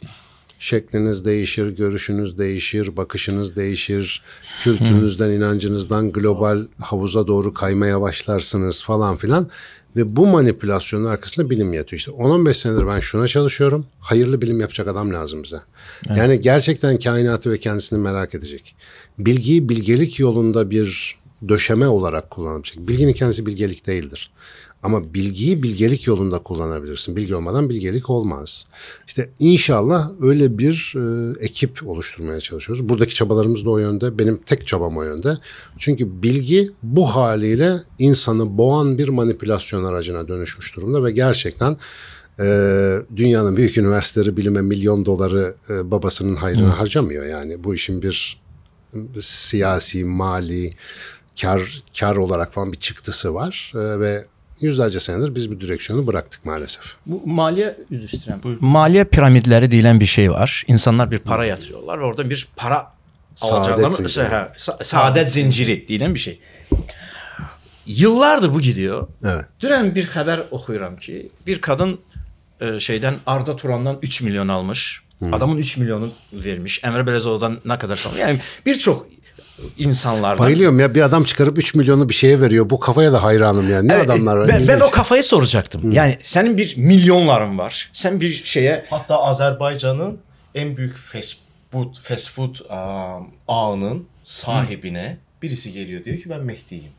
[SPEAKER 3] Şekliniz değişir, görüşünüz değişir, bakışınız değişir, kültürünüzden, inancınızdan global havuza doğru kaymaya başlarsınız falan filan. Ve bu manipülasyonun arkasında bilim yatıyor. İşte 10-15 senedir ben şuna çalışıyorum. Hayırlı bilim yapacak adam lazım bize. Yani gerçekten kainatı ve kendisini merak edecek. Bilgiyi bilgelik yolunda bir döşeme olarak kullanılacak. Bilginin kendisi bilgelik değildir. Ama bilgiyi bilgelik yolunda kullanabilirsin. Bilgi olmadan bilgelik olmaz. İşte inşallah öyle bir e, ekip oluşturmaya çalışıyoruz. Buradaki çabalarımız da o yönde. Benim tek çabam o yönde. Çünkü bilgi bu haliyle insanı boğan bir manipülasyon aracına dönüşmüş durumda ve gerçekten e, dünyanın büyük üniversiteleri bilime milyon doları e, babasının hayrına hmm. harcamıyor. Yani bu işin bir siyasi, mali, kar kar olarak falan bir çıktısı var e, ve yüzlerce senedir biz bir direksiyonu bıraktık maalesef.
[SPEAKER 2] Bu maliye yüzüştüren. Maliye piramitleri denilen bir şey var. İnsanlar bir para yatırıyorlar ve oradan bir para
[SPEAKER 3] alacaklarını saadet, zinciri. Ha, sa- saadet
[SPEAKER 2] zinciri denilen bir şey. Yıllardır bu gidiyor. Evet. Dünən bir haber okuyorum ki, bir kadın e, şeyden Arda Turandan 3 milyon almış. Hı. Hmm. Adamın 3 milyonu vermiş. Emre Belezoğlu'dan ne kadar sanırım. Yani birçok insanlardan. Bayılıyorum
[SPEAKER 3] ya bir adam çıkarıp 3 milyonu bir şeye veriyor. Bu kafaya
[SPEAKER 2] da hayranım yani. Ne evet, adamlar var? Ben, ben o kafayı soracaktım. Hı. Yani senin bir milyonların var. Sen bir şeye...
[SPEAKER 1] Hatta Azerbaycan'ın en büyük fast food, fast food um, ağının sahibine Hı. birisi geliyor diyor ki ben Mehdi'yim.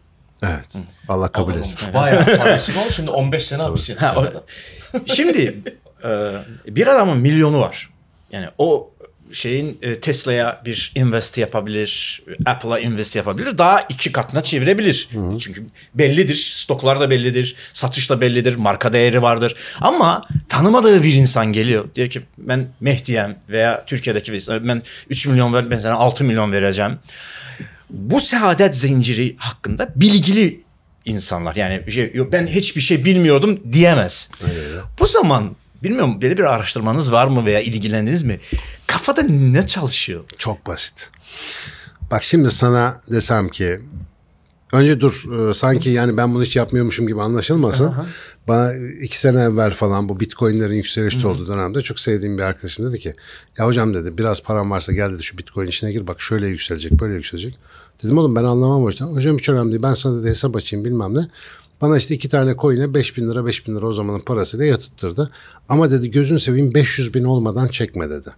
[SPEAKER 3] Evet. Hı. Allah kabul etsin. Bayağı
[SPEAKER 2] parası var. Şimdi 15 sene hapis yatacak Şimdi e, bir adamın milyonu var. Yani o şeyin e, Tesla'ya bir invest yapabilir, Apple'a invest yapabilir. Daha iki katına çevirebilir. Hı hı. Çünkü bellidir, stoklar da bellidir, satış da bellidir, marka değeri vardır. Ama tanımadığı bir insan geliyor. Diyor ki ben Mehdi'yem veya Türkiye'deki ben 3 milyon ver, ben sana 6 milyon vereceğim. Bu saadet zinciri hakkında bilgili insanlar yani şey, ben hiçbir şey bilmiyordum diyemez. Evet. Bu zaman bilmiyorum böyle bir araştırmanız var mı veya ilgilendiniz mi? Kafada ne çalışıyor? Çok basit.
[SPEAKER 3] Bak şimdi sana desem ki önce dur e, sanki yani ben bunu hiç yapmıyormuşum gibi anlaşılmasın. Aha. Bana iki sene evvel falan bu bitcoinlerin yükselişte Hı. olduğu dönemde çok sevdiğim bir arkadaşım dedi ki ya hocam dedi biraz param varsa gel dedi şu bitcoin içine gir bak şöyle yükselecek böyle yükselecek. Dedim oğlum ben anlamam hocam. Hocam hiç önemli değil ben sana dedi hesap açayım bilmem ne. Bana işte iki tane coin'e 5 bin lira 5 bin lira o zamanın parasıyla yatırttırdı. Ama dedi gözün seveyim 500 bin olmadan çekme dedi.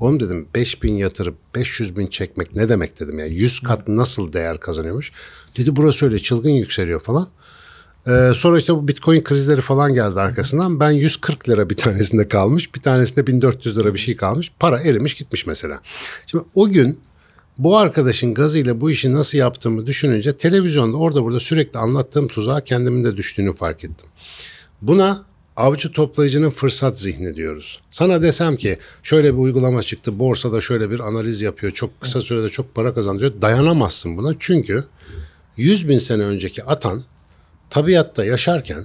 [SPEAKER 3] Oğlum dedim 5 bin yatırıp 500 bin çekmek ne demek dedim. Yani 100 kat nasıl değer kazanıyormuş. Dedi burası öyle çılgın yükseliyor falan. Ee, sonra işte bu bitcoin krizleri falan geldi arkasından. Ben 140 lira bir tanesinde kalmış. Bir tanesinde 1400 lira bir şey kalmış. Para erimiş gitmiş mesela. Şimdi o gün bu arkadaşın gazıyla bu işi nasıl yaptığımı düşününce televizyonda orada burada sürekli anlattığım tuzağa kendimin de düştüğünü fark ettim. Buna avcı toplayıcının fırsat zihni diyoruz. Sana desem ki şöyle bir uygulama çıktı borsada şöyle bir analiz yapıyor çok kısa sürede çok para kazandırıyor dayanamazsın buna çünkü 100 bin sene önceki atan tabiatta yaşarken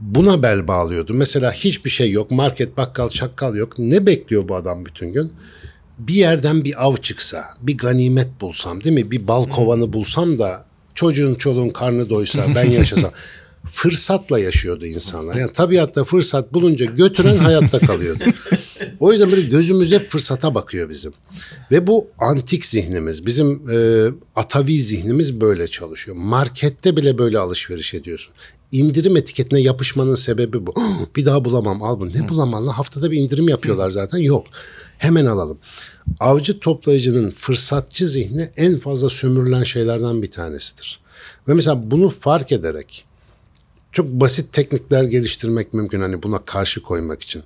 [SPEAKER 3] buna bel bağlıyordu. Mesela hiçbir şey yok market bakkal çakkal yok ne bekliyor bu adam bütün gün? bir yerden bir av çıksa, bir ganimet bulsam değil mi? Bir bal kovanı bulsam da çocuğun çoluğun karnı doysa ben yaşasam. fırsatla yaşıyordu insanlar. Yani tabiatta fırsat bulunca götüren hayatta kalıyordu. O yüzden böyle gözümüz hep fırsata bakıyor bizim. Ve bu antik zihnimiz, bizim e, atavi zihnimiz böyle çalışıyor. Markette bile böyle alışveriş ediyorsun indirim etiketine yapışmanın sebebi bu. bir daha bulamam al bunu. Ne bulamam lan haftada bir indirim yapıyorlar zaten yok. Hemen alalım. Avcı toplayıcının fırsatçı zihni en fazla sömürülen şeylerden bir tanesidir. Ve mesela bunu fark ederek çok basit teknikler geliştirmek mümkün hani buna karşı koymak için.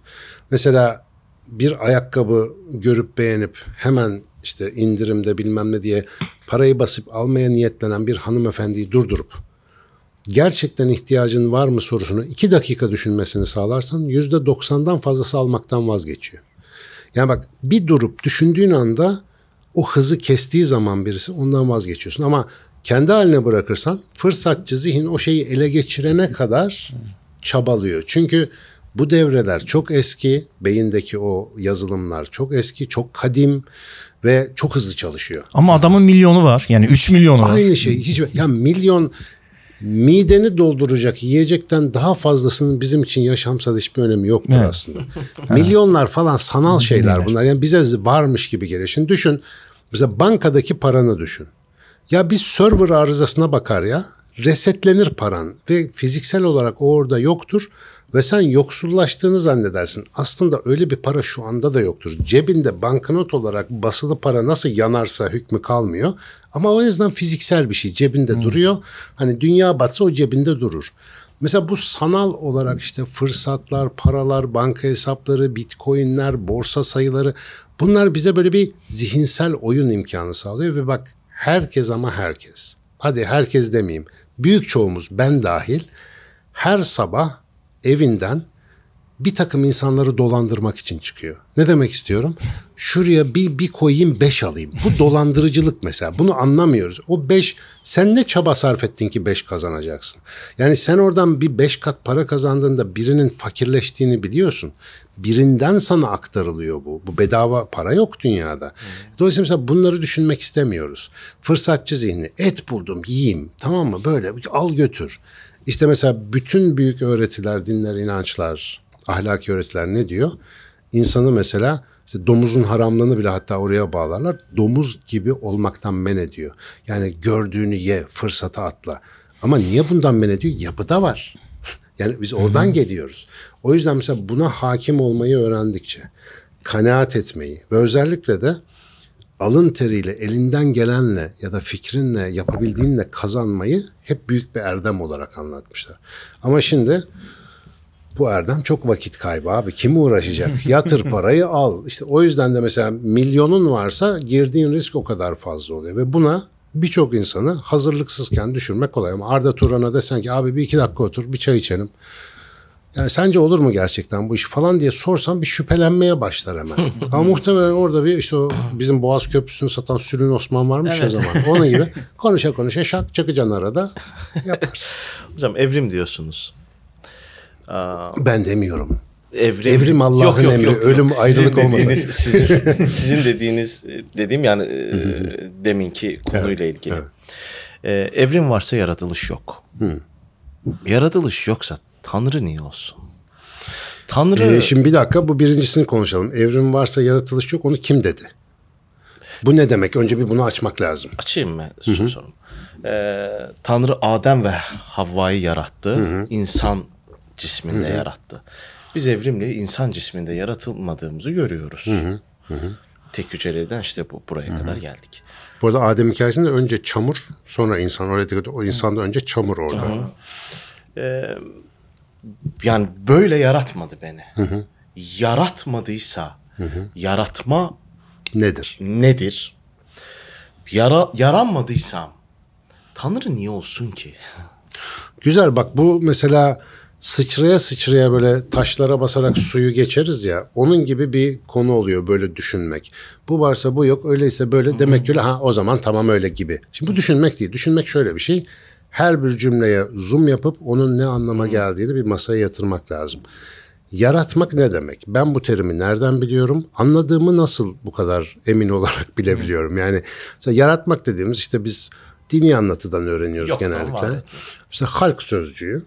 [SPEAKER 3] Mesela bir ayakkabı görüp beğenip hemen işte indirimde bilmem ne diye parayı basıp almaya niyetlenen bir hanımefendiyi durdurup gerçekten ihtiyacın var mı sorusunu iki dakika düşünmesini sağlarsan yüzde doksandan fazlası almaktan vazgeçiyor. Yani bak bir durup düşündüğün anda o hızı kestiği zaman birisi ondan vazgeçiyorsun. Ama kendi haline bırakırsan fırsatçı zihin o şeyi ele geçirene kadar çabalıyor. Çünkü bu devreler çok eski, beyindeki o yazılımlar çok eski, çok kadim ve çok hızlı çalışıyor.
[SPEAKER 2] Ama adamın milyonu var. Yani 3 milyonu var. Aynı şey. Hiç
[SPEAKER 3] ya milyon mideni dolduracak yiyecekten daha fazlasının bizim için yaşamsal hiçbir önemi yoktur evet. aslında. Milyonlar falan sanal şeyler bunlar. Yani bize varmış gibi geliyor. Şimdi düşün bize bankadaki paranı düşün. Ya bir server arızasına bakar ya resetlenir paran ve fiziksel olarak o orada yoktur ve sen yoksullaştığını zannedersin. Aslında öyle bir para şu anda da yoktur. Cebinde banknot olarak basılı para nasıl yanarsa hükmü kalmıyor. Ama o yüzden fiziksel bir şey cebinde hmm. duruyor. Hani dünya batsa o cebinde durur. Mesela bu sanal olarak işte fırsatlar, paralar, banka hesapları, bitcoinler, borsa sayıları bunlar bize böyle bir zihinsel oyun imkanı sağlıyor ve bak herkes ama herkes. Hadi herkes demeyeyim. Büyük çoğumuz ben dahil her sabah evinden bir takım insanları dolandırmak için çıkıyor. Ne demek istiyorum? Şuraya bir, bir koyayım beş alayım. Bu dolandırıcılık mesela. Bunu anlamıyoruz. O beş sen ne çaba sarf ettin ki beş kazanacaksın? Yani sen oradan bir beş kat para kazandığında birinin fakirleştiğini biliyorsun. Birinden sana aktarılıyor bu. Bu bedava para yok dünyada. Dolayısıyla mesela bunları düşünmek istemiyoruz. Fırsatçı zihni. Et buldum yiyeyim tamam mı? Böyle al götür. İşte mesela bütün büyük öğretiler, dinler, inançlar, ahlaki öğretiler ne diyor? İnsanı mesela işte domuzun haramlığını bile hatta oraya bağlarlar. Domuz gibi olmaktan men ediyor. Yani gördüğünü ye, fırsata atla. Ama niye bundan men ediyor? Yapıda var. Yani biz oradan Hı-hı. geliyoruz. O yüzden mesela buna hakim olmayı öğrendikçe, kanaat etmeyi ve özellikle de alın teriyle, elinden gelenle ya da fikrinle, yapabildiğinle kazanmayı hep büyük bir erdem olarak anlatmışlar. Ama şimdi bu erdem çok vakit kaybı abi. Kim uğraşacak? Yatır parayı al. İşte o yüzden de mesela milyonun varsa girdiğin risk o kadar fazla oluyor. Ve buna birçok insanı hazırlıksızken düşürmek kolay. Ama Arda Turan'a desen ki abi bir iki dakika otur bir çay içelim. Yani sence olur mu gerçekten bu iş falan diye sorsam bir şüphelenmeye başlar hemen. Ama muhtemelen orada bir işte o bizim Boğaz Köprüsü'nü satan Sülün Osman varmış evet. ya zaman. Onun gibi konuşa konuşa şak çakacaksın arada yaparsın.
[SPEAKER 1] Hocam evrim diyorsunuz. Aa, ben demiyorum. Evrim, evrim Allah'ın emri. Yok, yok. Ölüm ayrılık olmasın. Sizin, sizin dediğiniz e, dediğim yani e, deminki konuyla evet, ilgili. Evet. Ee, evrim varsa yaratılış yok. Hı. Yaratılış yoksa Tanrı niye olsun? Tanrı... Ee, şimdi
[SPEAKER 3] bir dakika bu birincisini konuşalım. Evrim varsa yaratılış yok onu kim dedi? Bu ne demek?
[SPEAKER 1] Önce bir bunu açmak lazım. Açayım mı? Soru sorum. Ee, Tanrı Adem ve Havva'yı yarattı. Hı-hı. İnsan cisminde Hı-hı. yarattı. Biz evrimle insan cisminde yaratılmadığımızı görüyoruz. Hı-hı. Hı-hı. Tek hücrelerden işte bu buraya Hı-hı. kadar
[SPEAKER 3] geldik. Bu arada Adem hikayesinde önce çamur sonra insan. Oraya dikkat o insanda önce çamur orada.
[SPEAKER 1] Ee, yani böyle yaratmadı beni. Hı hı. Yaratmadıysa hı hı. yaratma nedir? Nedir? Yara, yaranmadıysam Tanrı niye olsun ki?
[SPEAKER 3] Güzel bak bu mesela sıçraya sıçraya böyle taşlara basarak suyu geçeriz ya onun gibi bir konu oluyor böyle düşünmek. Bu varsa bu yok öyleyse böyle demek ki öyle ha o zaman tamam öyle gibi. Şimdi bu düşünmek değil düşünmek şöyle bir şey her bir cümleye zoom yapıp onun ne anlama geldiğini bir masaya yatırmak lazım. Yaratmak ne demek? Ben bu terimi nereden biliyorum? Anladığımı nasıl bu kadar emin olarak bilebiliyorum? Yani mesela yaratmak dediğimiz işte biz dini anlatıdan öğreniyoruz Yok, genellikle. İşte halk sözcüğü.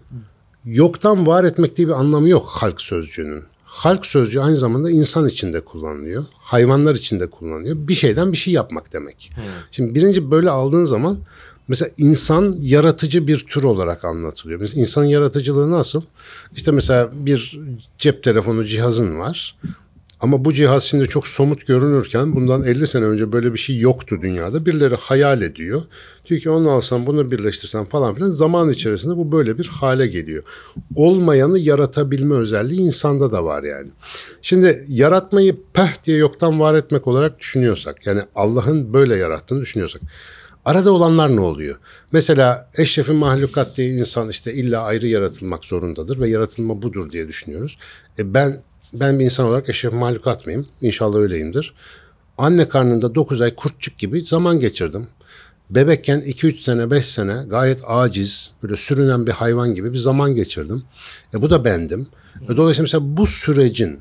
[SPEAKER 3] Yoktan var etmek diye bir anlamı yok halk sözcüğünün. Halk sözcüğü aynı zamanda insan içinde kullanılıyor. Hayvanlar içinde kullanılıyor. Bir şeyden bir şey yapmak demek. Hmm. Şimdi birinci böyle aldığın zaman Mesela insan yaratıcı bir tür olarak anlatılıyor. Mesela insanın yaratıcılığı nasıl? İşte mesela bir cep telefonu cihazın var. Ama bu cihaz şimdi çok somut görünürken bundan 50 sene önce böyle bir şey yoktu dünyada. Birileri hayal ediyor. Diyor ki onu alsam bunu birleştirsem falan filan zaman içerisinde bu böyle bir hale geliyor. Olmayanı yaratabilme özelliği insanda da var yani. Şimdi yaratmayı peh diye yoktan var etmek olarak düşünüyorsak yani Allah'ın böyle yarattığını düşünüyorsak Arada olanlar ne oluyor? Mesela eşrefin mahlukat diye insan işte illa ayrı yaratılmak zorundadır ve yaratılma budur diye düşünüyoruz. E ben ben bir insan olarak eşrefin mahlukat mıyım? İnşallah öyleyimdir. Anne karnında 9 ay kurtçuk gibi zaman geçirdim. Bebekken 2-3 sene 5 sene gayet aciz böyle sürünen bir hayvan gibi bir zaman geçirdim. E bu da bendim. E, dolayısıyla mesela bu sürecin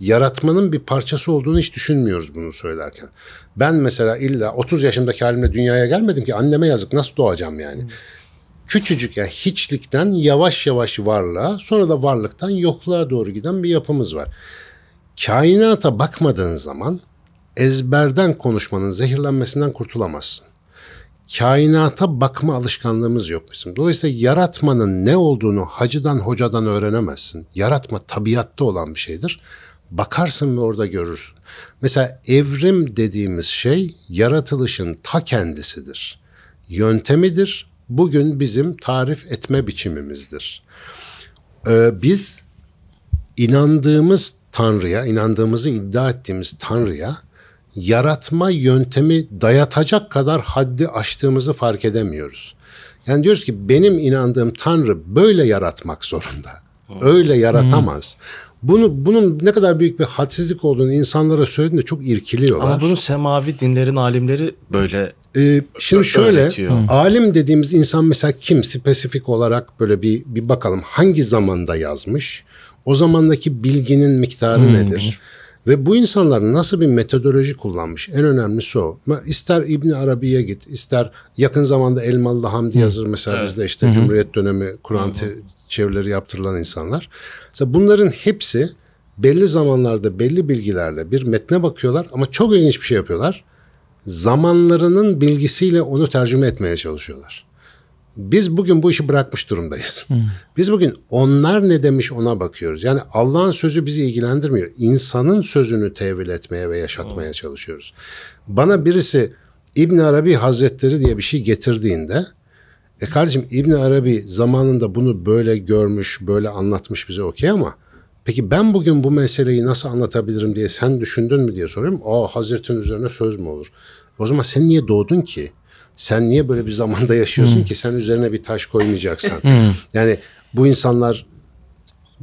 [SPEAKER 3] yaratmanın bir parçası olduğunu hiç düşünmüyoruz bunu söylerken. Ben mesela illa 30 yaşımdaki halimle dünyaya gelmedim ki anneme yazık nasıl doğacağım yani. Hmm. Küçücük yani hiçlikten yavaş yavaş varlığa sonra da varlıktan yokluğa doğru giden bir yapımız var. Kainata bakmadığın zaman ezberden konuşmanın zehirlenmesinden kurtulamazsın. Kainata bakma alışkanlığımız yok bizim. Dolayısıyla yaratmanın ne olduğunu hacıdan hocadan öğrenemezsin. Yaratma tabiatta olan bir şeydir. Bakarsın ve orada görürsün. Mesela evrim dediğimiz şey yaratılışın ta kendisidir. Yöntemidir. Bugün bizim tarif etme biçimimizdir. Ee, biz inandığımız Tanrı'ya, inandığımızı iddia ettiğimiz Tanrı'ya yaratma yöntemi dayatacak kadar haddi aştığımızı fark edemiyoruz. Yani diyoruz ki benim inandığım Tanrı böyle yaratmak zorunda. Öyle yaratamaz. Hmm. Bunu, bunun ne kadar büyük bir hadsizlik olduğunu insanlara söylediğinde çok irkiliyorlar. Ama bunu semavi dinlerin alimleri böyle ee, şimdi şöyle alim dediğimiz insan mesela kim spesifik olarak böyle bir, bir bakalım hangi zamanda yazmış? O zamandaki bilginin miktarı hmm. nedir? Ve bu insanlar nasıl bir metodoloji kullanmış? En önemlisi o. İster İbn Arabi'ye git, ister yakın zamanda Elmalı Hamdi Hı. yazır mesela evet. bizde işte Hı-hı. Cumhuriyet dönemi Kur'an çevirileri yaptırılan insanlar. Mesela bunların hepsi belli zamanlarda belli bilgilerle bir metne bakıyorlar ama çok ilginç bir şey yapıyorlar. Zamanlarının bilgisiyle onu tercüme etmeye çalışıyorlar. Biz bugün bu işi bırakmış durumdayız. Hmm. Biz bugün onlar ne demiş ona bakıyoruz. Yani Allah'ın sözü bizi ilgilendirmiyor. İnsanın sözünü tevil etmeye ve yaşatmaya oh. çalışıyoruz. Bana birisi İbn Arabi Hazretleri diye bir şey getirdiğinde e kardeşim İbn Arabi zamanında bunu böyle görmüş, böyle anlatmış bize okey ama peki ben bugün bu meseleyi nasıl anlatabilirim diye sen düşündün mü diye soruyorum. O Hazretin üzerine söz mü olur? O zaman sen niye doğdun ki? Sen niye böyle bir zamanda yaşıyorsun hmm. ki sen üzerine bir taş koymayacaksan? Hmm. Yani bu insanlar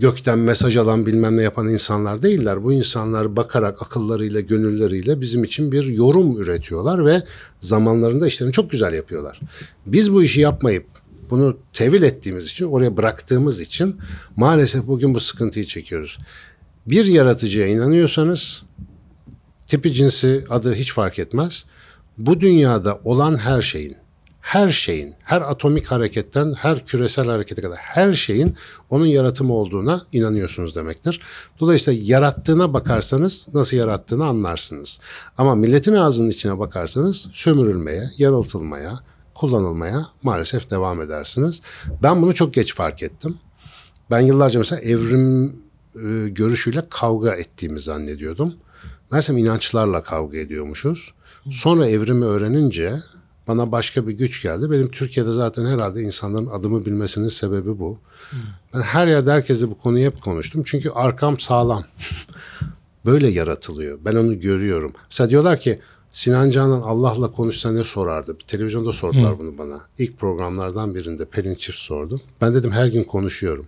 [SPEAKER 3] gökten mesaj alan bilmem ne yapan insanlar değiller. Bu insanlar bakarak akıllarıyla, gönülleriyle bizim için bir yorum üretiyorlar ve zamanlarında işlerini çok güzel yapıyorlar. Biz bu işi yapmayıp bunu tevil ettiğimiz için, oraya bıraktığımız için maalesef bugün bu sıkıntıyı çekiyoruz. Bir yaratıcıya inanıyorsanız tipi cinsi adı hiç fark etmez. Bu dünyada olan her şeyin her şeyin, her atomik hareketten her küresel harekete kadar her şeyin onun yaratımı olduğuna inanıyorsunuz demektir. Dolayısıyla yarattığına bakarsanız nasıl yarattığını anlarsınız. Ama milletin ağzının içine bakarsanız sömürülmeye, yanıltılmaya, kullanılmaya maalesef devam edersiniz. Ben bunu çok geç fark ettim. Ben yıllarca mesela evrim e, görüşüyle kavga ettiğimi zannediyordum. Mesela inançlarla kavga ediyormuşuz. Sonra evrimi öğrenince bana başka bir güç geldi. Benim Türkiye'de zaten herhalde insanların adımı bilmesinin sebebi bu. Hmm. Ben her yerde herkesle bu konuyu hep konuştum. Çünkü arkam sağlam. Böyle yaratılıyor. Ben onu görüyorum. Mesela diyorlar ki Sinan Canan Allah'la konuşsa ne sorardı? Televizyonda sordular Hı. bunu bana. İlk programlardan birinde Pelin Çift sordu. Ben dedim her gün konuşuyorum.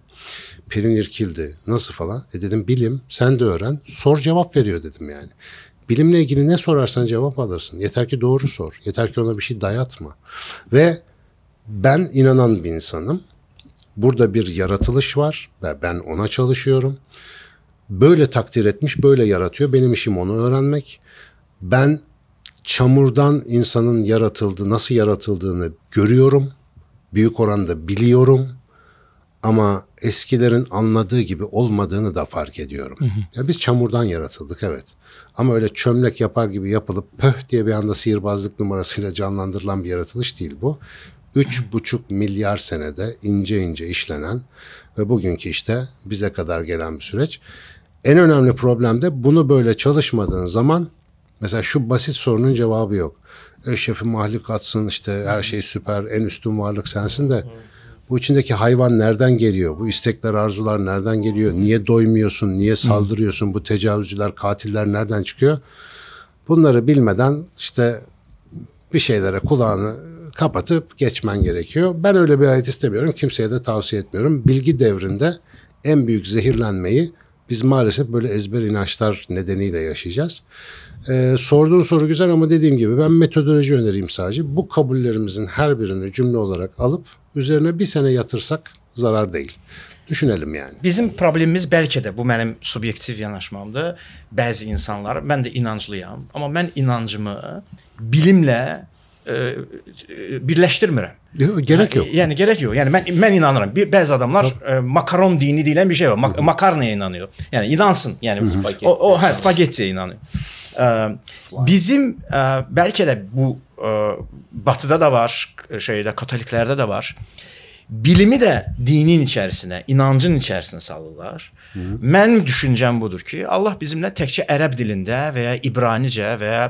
[SPEAKER 3] Pelin irkildi. Nasıl falan? E dedim bilim sen de öğren. Sor cevap veriyor dedim yani. Bilimle ilgili ne sorarsan cevap alırsın. Yeter ki doğru sor. Yeter ki ona bir şey dayatma. Ve ben inanan bir insanım. Burada bir yaratılış var ve ben ona çalışıyorum. Böyle takdir etmiş, böyle yaratıyor. Benim işim onu öğrenmek. Ben çamurdan insanın yaratıldığı, nasıl yaratıldığını görüyorum. Büyük oranda biliyorum. Ama eskilerin anladığı gibi olmadığını da fark ediyorum. Hı hı. Ya biz çamurdan yaratıldık evet. Ama öyle çömlek yapar gibi yapılıp pöh diye bir anda sihirbazlık numarasıyla canlandırılan bir yaratılış değil bu. 3,5 milyar senede ince ince işlenen ve bugünkü işte bize kadar gelen bir süreç. En önemli problem de bunu böyle çalışmadığın zaman mesela şu basit sorunun cevabı yok. Eşrefi mahlukatsın işte her şey süper en üstün varlık sensin de bu içindeki hayvan nereden geliyor? Bu istekler, arzular nereden geliyor? Niye doymuyorsun? Niye saldırıyorsun? Bu tecavüzcüler, katiller nereden çıkıyor? Bunları bilmeden işte bir şeylere kulağını kapatıp geçmen gerekiyor. Ben öyle bir ayet istemiyorum. Kimseye de tavsiye etmiyorum. Bilgi devrinde en büyük zehirlenmeyi biz maalesef böyle ezber inançlar nedeniyle yaşayacağız. Ee, sorduğun soru güzel ama dediğim gibi ben metodoloji önereyim sadece. Bu kabullerimizin her birini cümle olarak alıp üzerine bir sene
[SPEAKER 2] yatırsak zarar değil. Düşünelim yani. Bizim problemimiz belki de bu benim subjektif yanaşmamdır. bazı insanlar, Ben de inanclıyam, ama ben inancımı bilimle e, e, ə, Gerek yok. Yani gerek yok. Yani ben ben inanırım. Bir bazı adamlar e, makaron dini diyen bir şey var. Mak, makarnaya inanıyor. Yani inansın. Yani Hı -hı. spagetti. O, o ha spagettiye inanıyor. Bizim e, bəlkə də bu e, batıda da var, şeydə katoliklərdə də var. Bilimi də dinin içərisinə, inancın içərisinə salırlar. Hı. Mənim düşüncəm budur ki, Allah bizimlə təkcə ərəb dilində və ya İbranicə və ya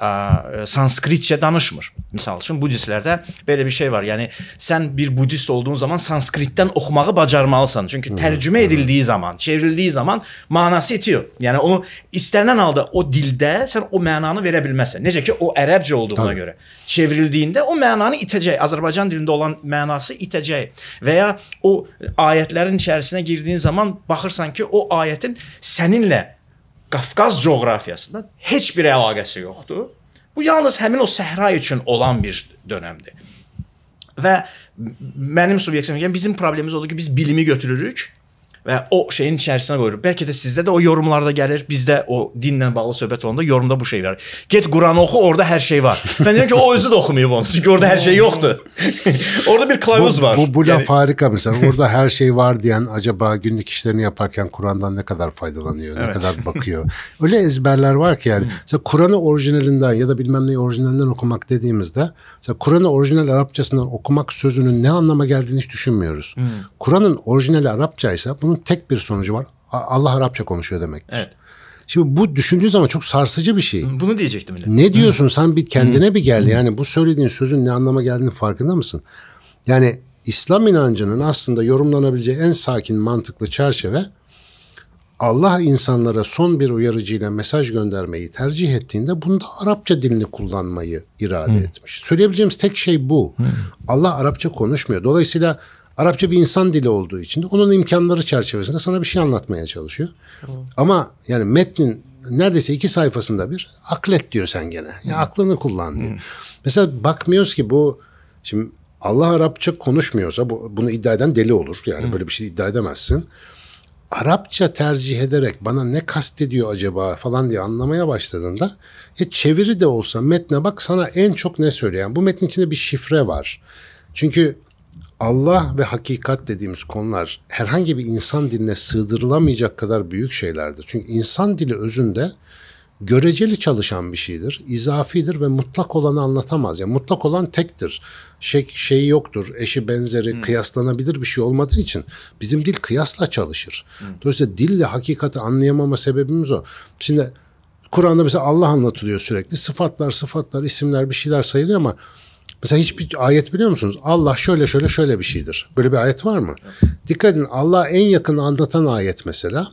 [SPEAKER 2] ə, e, sanskritcə danışmır. Məsəl üçün budistlərdə belə bir şey var. Yəni sən bir budist olduğun zaman sanskritdən oxumağı bacarmalısan. Çünki tərcümə edildiyi zaman, çevrildiyi zaman mənası itiyor. Yəni onu istənilən halda o dildə sən o mənanı verə bilməzsən. Necə ki o ərəbcə olduğuna Tabii. görə çevrildiyində o mənanı itəcək. Azərbaycan dilində olan mənası itəcək. Və ya o ayətlərin içərisinə girdiyin zaman baxırsan ki, o ayətin səninlə Qafqaz coğrafiyasında heç bir əlaqəsi yoxdur. Bu yalnız həmin o səhra üçün olan bir dönəmdir. Və mənim subyektim yəni bizim problemimiz odur ki, biz bilimi götürürük ve o şeyin içerisine koyuyorum. Belki de sizde de o yorumlarda gelir. Bizde o dinle bağlı söhbət olanda yorumda bu şey var. Get Kur'an oku, orada her şey var. Ben dedim ki o özü de oxumayıb onu. Çünki orada her şey yoktu. orada bir kılavuz var. Bu, bu, bu yani... laf
[SPEAKER 3] harika mesela. Orada her şey var diyen acaba günlük işlerini yaparken Kur'an'dan ne kadar faydalanıyor, evet. ne kadar bakıyor. Öyle ezberler var ki yani. Hmm. mesela Kur'an'ı orijinalinden ya da bilmem neyi orijinalinden okumak dediğimizde Mesela Kur'an'ı orijinal Arapçasından okumak sözünün ne anlama geldiğini hiç düşünmüyoruz. Hmm. Kur'an'ın orijinali Arapçaysa bunun tek bir sonucu var. Allah Arapça konuşuyor demektir. Evet. Şimdi bu düşündüğü zaman çok sarsıcı bir şey. Bunu diyecektim. Ne diyorsun sen bir kendine hmm. bir gel. Hmm. Yani bu söylediğin sözün ne anlama geldiğini farkında mısın? Yani İslam inancının aslında yorumlanabileceği en sakin mantıklı çerçeve Allah insanlara son bir uyarıcıyla mesaj göndermeyi tercih ettiğinde bunda Arapça dilini kullanmayı irade Hı. etmiş. Söyleyebileceğimiz tek şey bu. Hı. Allah Arapça konuşmuyor. Dolayısıyla Arapça bir insan dili olduğu için de onun imkanları çerçevesinde sana bir şey anlatmaya çalışıyor. Hı. Ama yani metnin neredeyse iki sayfasında bir aklet diyor sen gene. Ya yani aklını kullan diyor. Hı. Mesela bakmıyoruz ki bu şimdi Allah Arapça konuşmuyorsa bu, bunu iddia eden deli olur. Yani Hı. böyle bir şey iddia edemezsin. Arapça tercih ederek bana ne kastediyor acaba falan diye anlamaya başladığında ya e, çeviri de olsa metne bak sana en çok ne söyleyen bu metin içinde bir şifre var. Çünkü Allah ve hakikat dediğimiz konular herhangi bir insan diline sığdırılamayacak kadar büyük şeylerdir. Çünkü insan dili özünde göreceli çalışan bir şeydir, izafidir ve mutlak olanı anlatamaz. Yani mutlak olan tektir. Şey, şey yoktur, eşi benzeri, hmm. kıyaslanabilir bir şey olmadığı için bizim dil kıyasla çalışır. Hmm. Dolayısıyla dille hakikati anlayamama sebebimiz o. Şimdi Kur'an'da mesela Allah anlatılıyor sürekli. Sıfatlar, sıfatlar, isimler bir şeyler sayılıyor ama mesela hiçbir ayet biliyor musunuz? Allah şöyle şöyle şöyle bir şeydir. Böyle bir ayet var mı? Evet. Dikkat edin Allah en yakın anlatan ayet mesela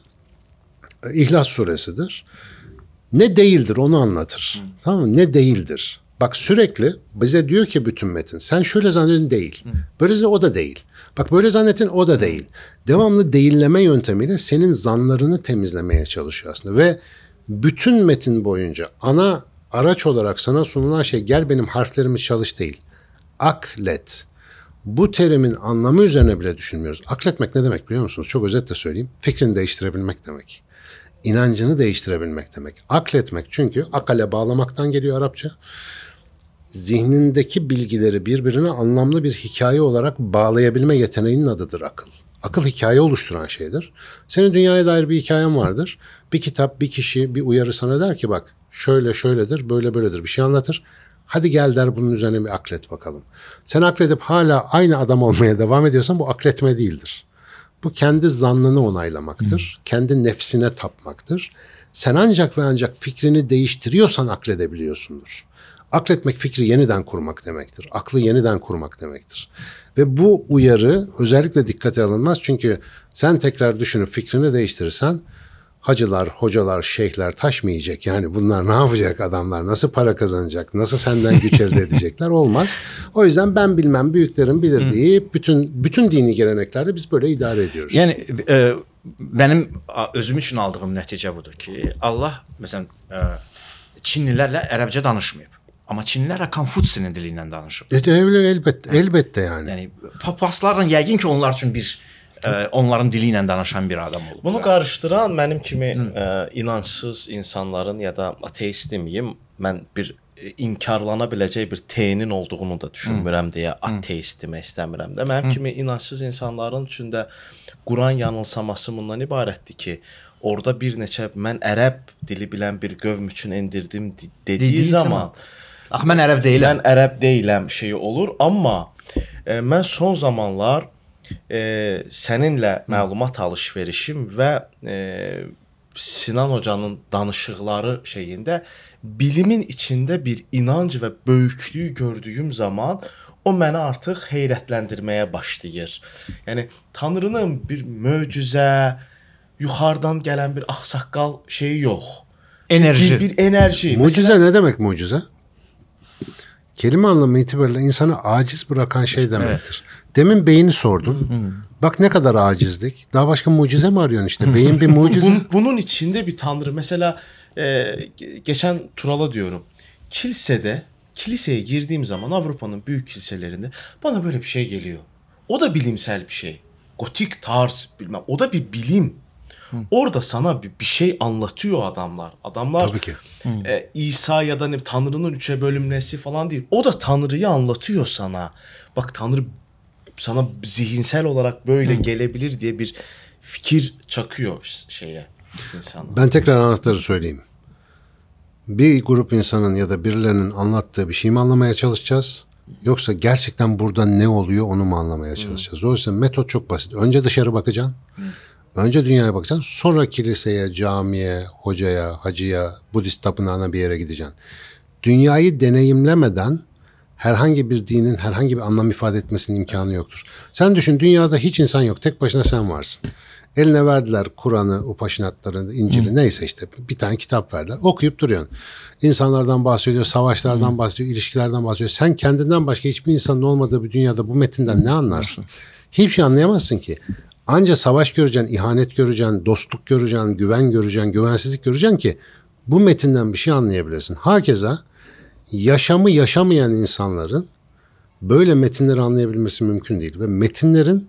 [SPEAKER 3] İhlas suresidir ne değildir onu anlatır. Hı. Tamam mı? Ne değildir. Bak sürekli bize diyor ki bütün metin sen şöyle zannedin değil. böyle Böylece o da değil. Bak böyle zannetin o da değil. Devamlı değilleme yöntemiyle senin zanlarını temizlemeye çalışıyor aslında. Ve bütün metin boyunca ana araç olarak sana sunulan şey gel benim harflerimi çalış değil. Aklet. Bu terimin anlamı üzerine bile düşünmüyoruz. Akletmek ne demek biliyor musunuz? Çok özetle söyleyeyim. Fikrini değiştirebilmek demek inancını değiştirebilmek demek. Akletmek çünkü akale bağlamaktan geliyor Arapça. Zihnindeki bilgileri birbirine anlamlı bir hikaye olarak bağlayabilme yeteneğinin adıdır akıl. Akıl hikaye oluşturan şeydir. Senin dünyaya dair bir hikayen vardır. Bir kitap, bir kişi, bir uyarı sana der ki bak şöyle şöyledir, böyle böyledir bir şey anlatır. Hadi gel der bunun üzerine bir aklet bakalım. Sen akledip hala aynı adam olmaya devam ediyorsan bu akletme değildir. Bu kendi zannını onaylamaktır. Hı. Kendi nefsine tapmaktır. Sen ancak ve ancak fikrini değiştiriyorsan akledebiliyorsundur. Akletmek fikri yeniden kurmak demektir. Aklı yeniden kurmak demektir. Ve bu uyarı özellikle dikkate alınmaz. Çünkü sen tekrar düşünüp fikrini değiştirirsen hacılar, hocalar, şeyhler taşmayacak. Yani bunlar ne yapacak adamlar? Nasıl para kazanacak? Nasıl senden güç elde edecekler? Olmaz. O yüzden ben bilmem, büyüklerin bilir deyip bütün bütün dini
[SPEAKER 2] geleneklerde biz böyle idare ediyoruz. yani e, mənim özüm için aldığım netice budur ki, Allah mesela e, Çinlilərlə ərəbcə danışmayıb. Amma çinlilərlə Konfutsinin dili ilə danışıb. E, öyle elbette, elbette yani. Yəni papaslarla yəqin ki, onlar için bir ə, onların dili ilə danışan bir adam olub. Bunu qarışdıran mənim kimi ə, e,
[SPEAKER 1] inancsız insanların ya da ateist deməyim, mən bir e, inkarlana biləcək bir T-nin olduğunu da düşünmürəm Hı. deyə ateist demək istəmirəm də. Mənim Hı. kimi inancsız insanların üçün də Quran yanılsaması bundan ibarətdir ki, orada bir neçə mən ərəb dili bilən bir qövm üçün endirdim dediyi Dediyi zaman, zaman Ax mən ərəb deyiləm. Mən ərəb deyiləm şeyi olur, amma e, mən son zamanlar e, ee, səninlə məlumat alış-verişim və e, Sinan hocanın danışıqları şeyində bilimin içində bir inanc və böyüklüyü gördüyüm zaman o məni artıq heyrətləndirməyə başlayır. Yəni Tanrının bir möcüzə, yuxarıdan gələn bir ağsaqqal şeyi yox. Enerji. Bir, bir enerji.
[SPEAKER 3] Möcüzə Mesela... nə demək möcüzə? Kelime anlamı itibariyle insanı aciz bırakan şey demektir. Evet. Demin beyni sordum. Bak ne kadar acizlik. Daha başka mucize mi arıyorsun işte? Beyin bir mucize. Bun,
[SPEAKER 1] bunun içinde bir tanrı. Mesela e, geçen Tural'a diyorum. Kilisede, kiliseye girdiğim zaman Avrupa'nın büyük kiliselerinde bana böyle bir şey geliyor. O da bilimsel bir şey. Gotik tarz bilmem. O da bir bilim. Orada sana bir, şey anlatıyor adamlar. Adamlar Tabii ki. E, İsa ya da ne, Tanrı'nın üçe bölünmesi falan değil. O da Tanrı'yı anlatıyor sana. Bak Tanrı sana zihinsel olarak böyle Hı. gelebilir diye bir fikir çakıyor şeye insana. Ben
[SPEAKER 3] tekrar anahtarı söyleyeyim. Bir grup insanın ya da birilerinin anlattığı bir şey mi anlamaya çalışacağız? Yoksa gerçekten burada ne oluyor onu mu anlamaya çalışacağız? Hı. Dolayısıyla metot çok basit. Önce dışarı bakacaksın. Hı. Önce dünyaya bakacaksın. Sonra kiliseye, camiye, hocaya, hacıya, Budist tapınağına bir yere gideceksin. Dünyayı deneyimlemeden herhangi bir dinin herhangi bir anlam ifade etmesinin imkanı yoktur. Sen düşün dünyada hiç insan yok. Tek başına sen varsın. Eline verdiler Kur'an'ı, Upaşinatları, İncil'i Hı. neyse işte bir tane kitap verdiler. Okuyup duruyorsun. İnsanlardan bahsediyor, savaşlardan Hı. bahsediyor, ilişkilerden bahsediyor. Sen kendinden başka hiçbir insanın olmadığı bir dünyada bu metinden ne anlarsın? Hiçbir şey anlayamazsın ki. Anca savaş göreceksin, ihanet göreceksin, dostluk göreceksin, güven göreceksin, güvensizlik göreceksin ki bu metinden bir şey anlayabilirsin. Hakeza yaşamı yaşamayan insanların böyle metinleri anlayabilmesi mümkün değil. Ve metinlerin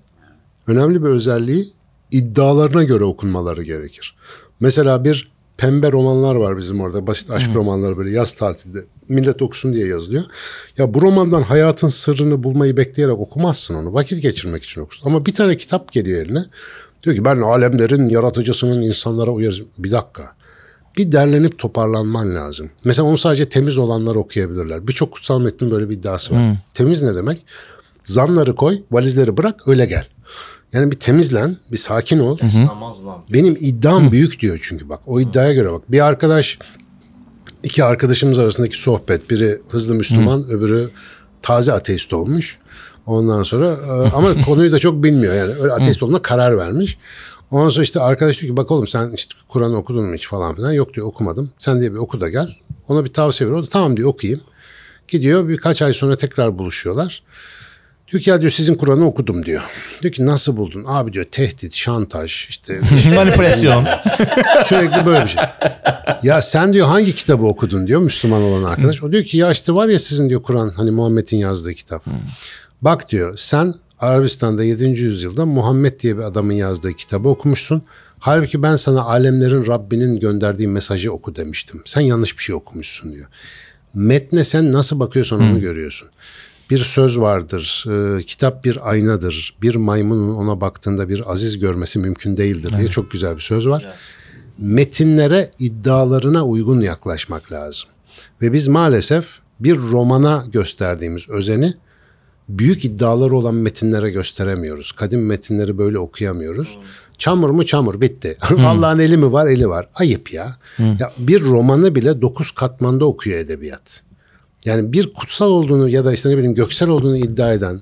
[SPEAKER 3] önemli bir özelliği iddialarına göre okunmaları gerekir. Mesela bir pembe romanlar var bizim orada. Basit aşk hmm. romanları böyle yaz tatilde. Millet okusun diye yazılıyor. Ya bu romandan hayatın sırrını bulmayı bekleyerek okumazsın onu. Vakit geçirmek için okursun. Ama bir tane kitap geliyor eline. Diyor ki ben alemlerin yaratıcısının insanlara uyarız. Bir dakika bir derlenip toparlanman lazım. Mesela onu sadece temiz olanlar okuyabilirler. Birçok kutsal metnin böyle bir iddiası var. Hmm. Temiz ne demek? Zanları koy, valizleri bırak, öyle gel. Yani bir temizlen, bir sakin ol. Hı Benim iddiam hı. büyük diyor çünkü bak. O iddiaya göre bak. Bir arkadaş, iki arkadaşımız arasındaki sohbet. Biri hızlı Müslüman, hı. öbürü taze ateist olmuş. Ondan sonra e, ama konuyu da çok bilmiyor yani. Öyle ateist olduğuna karar vermiş. Ondan sonra işte arkadaş diyor ki bak oğlum sen işte Kur'an okudun mu hiç falan filan. Yok diyor okumadım. Sen diye bir oku da gel. Ona bir tavsiye veriyor. O da tamam diyor okuyayım. Gidiyor birkaç ay sonra tekrar buluşuyorlar. Diyor ki ya diyor sizin Kur'an'ı okudum diyor. Diyor ki nasıl buldun? Abi diyor tehdit, şantaj işte. Şey. Manipülasyon.
[SPEAKER 2] Sürekli
[SPEAKER 3] böyle bir şey. Ya sen diyor hangi kitabı okudun diyor Müslüman olan arkadaş. O diyor ki ya işte var ya sizin diyor Kur'an hani Muhammed'in yazdığı kitap. Hmm. Bak diyor sen Arabistan'da 7. yüzyılda Muhammed diye bir adamın yazdığı kitabı okumuşsun. Halbuki ben sana alemlerin Rabbinin gönderdiği mesajı oku demiştim. Sen yanlış bir şey okumuşsun diyor. Metne sen nasıl bakıyorsan onu Hı. görüyorsun. Bir söz vardır, e, kitap bir aynadır, bir maymunun ona baktığında bir aziz görmesi mümkün değildir diye evet. çok güzel bir söz var. Metinlere iddialarına uygun yaklaşmak lazım. Ve biz maalesef bir romana gösterdiğimiz özeni büyük iddiaları olan metinlere gösteremiyoruz. Kadim metinleri böyle okuyamıyoruz. Hmm. Çamur mu çamur bitti. Hmm. Allah'ın eli mi var eli var. Ayıp ya. Hmm. ya. Bir romanı bile dokuz katmanda okuyor edebiyat. Yani bir kutsal olduğunu ya da işte ne bileyim göksel olduğunu iddia eden,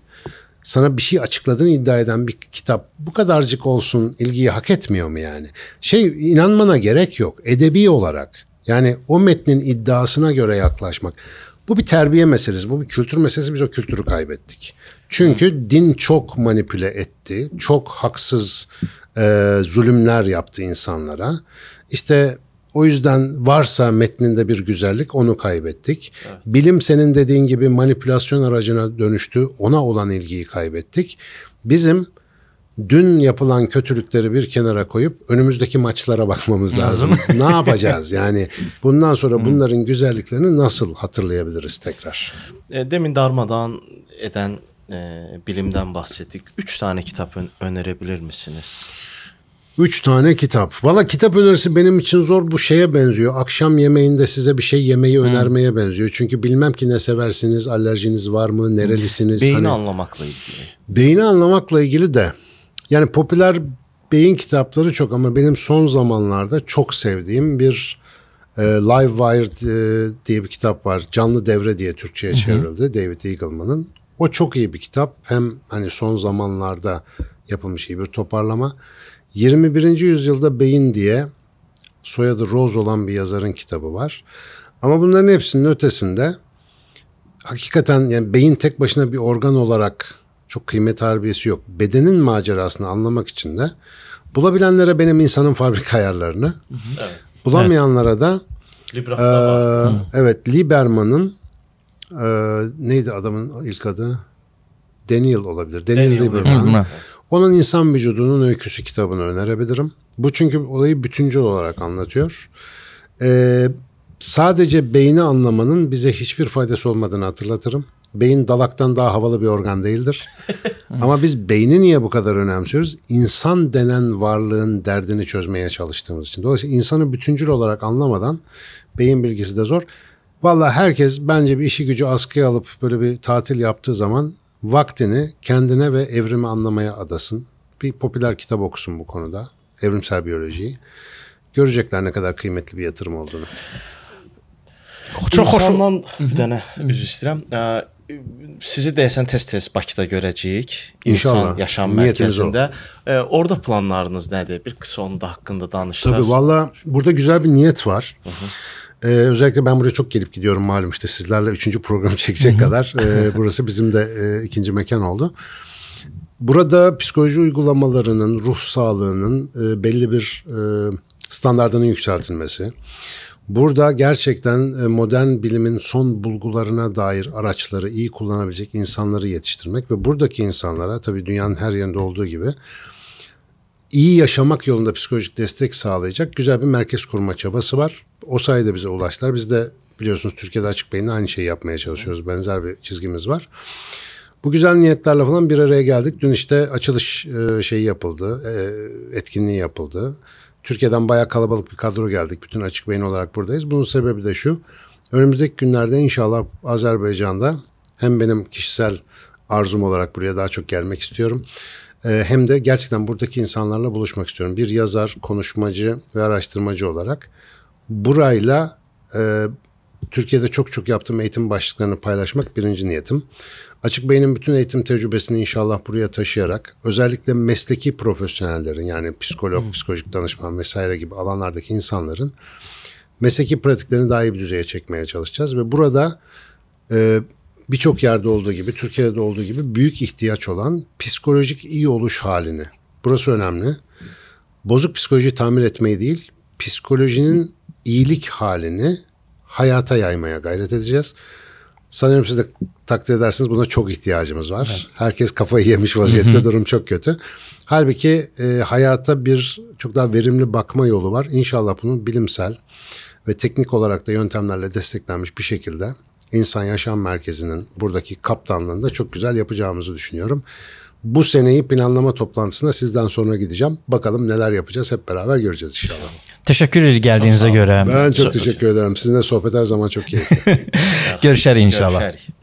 [SPEAKER 3] sana bir şey açıkladığını iddia eden bir kitap bu kadarcık olsun ilgiyi hak etmiyor mu yani? Şey inanmana gerek yok. Edebi olarak yani o metnin iddiasına göre yaklaşmak. Bu bir terbiye meselesi, bu bir kültür meselesi. Biz o kültürü kaybettik. Çünkü hmm. din çok manipüle etti, çok haksız e, zulümler yaptı insanlara. İşte o yüzden varsa metninde bir güzellik onu kaybettik. Evet. Bilim senin dediğin gibi manipülasyon aracına dönüştü. Ona olan ilgiyi kaybettik. Bizim dün yapılan kötülükleri bir kenara koyup önümüzdeki maçlara bakmamız lazım. ne yapacağız? Yani bundan sonra hmm. bunların güzelliklerini nasıl hatırlayabiliriz tekrar?
[SPEAKER 1] E, demin darmadan eden e, bilimden bahsettik. Üç tane kitap önerebilir misiniz?
[SPEAKER 3] Üç tane kitap. Valla kitap önerisi benim için zor bu şeye benziyor. Akşam yemeğinde size bir şey yemeyi hmm. önermeye benziyor. Çünkü bilmem ki ne seversiniz, alerjiniz var mı, nerelisiniz. Beyni hani,
[SPEAKER 1] anlamakla ilgili.
[SPEAKER 3] Beyni anlamakla ilgili de yani popüler beyin kitapları çok ama benim son zamanlarda çok sevdiğim bir e, Live Wired e, diye bir kitap var. Canlı Devre diye Türkçe'ye çevrildi David Eagleman'ın. O çok iyi bir kitap. Hem hani son zamanlarda yapılmış iyi bir toparlama. 21. yüzyılda Beyin diye soyadı Rose olan bir yazarın kitabı var. Ama bunların hepsinin ötesinde hakikaten yani beyin tek başına bir organ olarak çok kıymet harbiyesi yok. Bedenin macerasını anlamak için de bulabilenlere benim insanın fabrika ayarlarını, evet. bulamayanlara da e, evet Libermanın e, neydi adamın ilk adı? Daniel olabilir. Daniel, Daniel Lieberman. Onun insan vücudunun öyküsü kitabını önerebilirim. Bu çünkü olayı bütüncül olarak anlatıyor. Ee, sadece beyni anlamanın bize hiçbir faydası olmadığını hatırlatırım beyin dalaktan daha havalı bir organ değildir. Ama biz beyni niye bu kadar önemsiyoruz? İnsan denen varlığın derdini çözmeye çalıştığımız için. Dolayısıyla insanı bütüncül olarak anlamadan beyin bilgisi de zor. Valla herkes bence bir işi gücü askıya alıp böyle bir tatil yaptığı zaman vaktini kendine ve evrimi anlamaya adasın. Bir popüler kitap okusun bu konuda. Evrimsel biyolojiyi. Görecekler ne kadar
[SPEAKER 1] kıymetli bir yatırım olduğunu. Çok hoş. İnsandan bir tane özür sizi deyəsən tez-tez Bakıda görəcəyik. İnsan İnşallah. Yaşam Niyetimiz Mərkəzində. E, orada planlarınız nədir? Bir kısa onun da haqqında danışsanız. Tabii valla
[SPEAKER 3] burada güzel bir niyet var. Hı hı. Ee, özellikle ben buraya çok gelip gidiyorum malum işte sizlerle üçüncü program çekecek kadar. Ee, burası bizim de e, ikinci mekan oldu. Burada psikoloji uygulamalarının, ruh sağlığının e, belli bir e, standartının yükseltilmesi. Burada gerçekten e, modern bilimin son bulgularına dair araçları iyi kullanabilecek insanları yetiştirmek ve buradaki insanlara tabii dünyanın her yerinde olduğu gibi iyi yaşamak yolunda psikolojik destek sağlayacak güzel bir merkez kurma çabası var. O sayede bize ulaştılar. Biz de biliyorsunuz Türkiye'de Açık Beyin'de aynı şeyi yapmaya çalışıyoruz. Benzer bir çizgimiz var. Bu güzel niyetlerle falan bir araya geldik. Dün işte açılış e, şeyi yapıldı, e, etkinliği yapıldı. Türkiye'den bayağı kalabalık bir kadro geldik. Bütün açık beyin olarak buradayız. Bunun sebebi de şu. Önümüzdeki günlerde inşallah Azerbaycan'da hem benim kişisel arzum olarak buraya daha çok gelmek istiyorum. Ee, hem de gerçekten buradaki insanlarla buluşmak istiyorum. Bir yazar, konuşmacı ve araştırmacı olarak burayla e, Türkiye'de çok çok yaptığım eğitim başlıklarını paylaşmak birinci niyetim. Açık Bey'in bütün eğitim tecrübesini inşallah buraya taşıyarak özellikle mesleki profesyonellerin yani psikolog, psikolojik danışman vesaire gibi alanlardaki insanların mesleki pratiklerini daha iyi bir düzeye çekmeye çalışacağız ve burada e, birçok yerde olduğu gibi Türkiye'de olduğu gibi büyük ihtiyaç olan psikolojik iyi oluş halini. Burası önemli. Bozuk psikoloji tamir etmeyi değil, psikolojinin iyilik halini hayata yaymaya gayret edeceğiz. Sanıyorum siz de takdir edersiniz buna çok ihtiyacımız var. Evet. Herkes kafayı yemiş vaziyette durum çok kötü. Halbuki e, hayata bir çok daha verimli bakma yolu var. İnşallah bunun bilimsel ve teknik olarak da yöntemlerle desteklenmiş bir şekilde insan Yaşam Merkezi'nin buradaki kaptanlığında çok güzel yapacağımızı düşünüyorum bu seneyi planlama toplantısına sizden sonra gideceğim. Bakalım neler yapacağız hep beraber göreceğiz inşallah.
[SPEAKER 2] Teşekkür ederim geldiğinize göre. Ben çok teşekkür
[SPEAKER 3] ederim. Sizinle sohbet her zaman çok keyifli.
[SPEAKER 2] Görüşer inşallah.
[SPEAKER 1] Görüşer.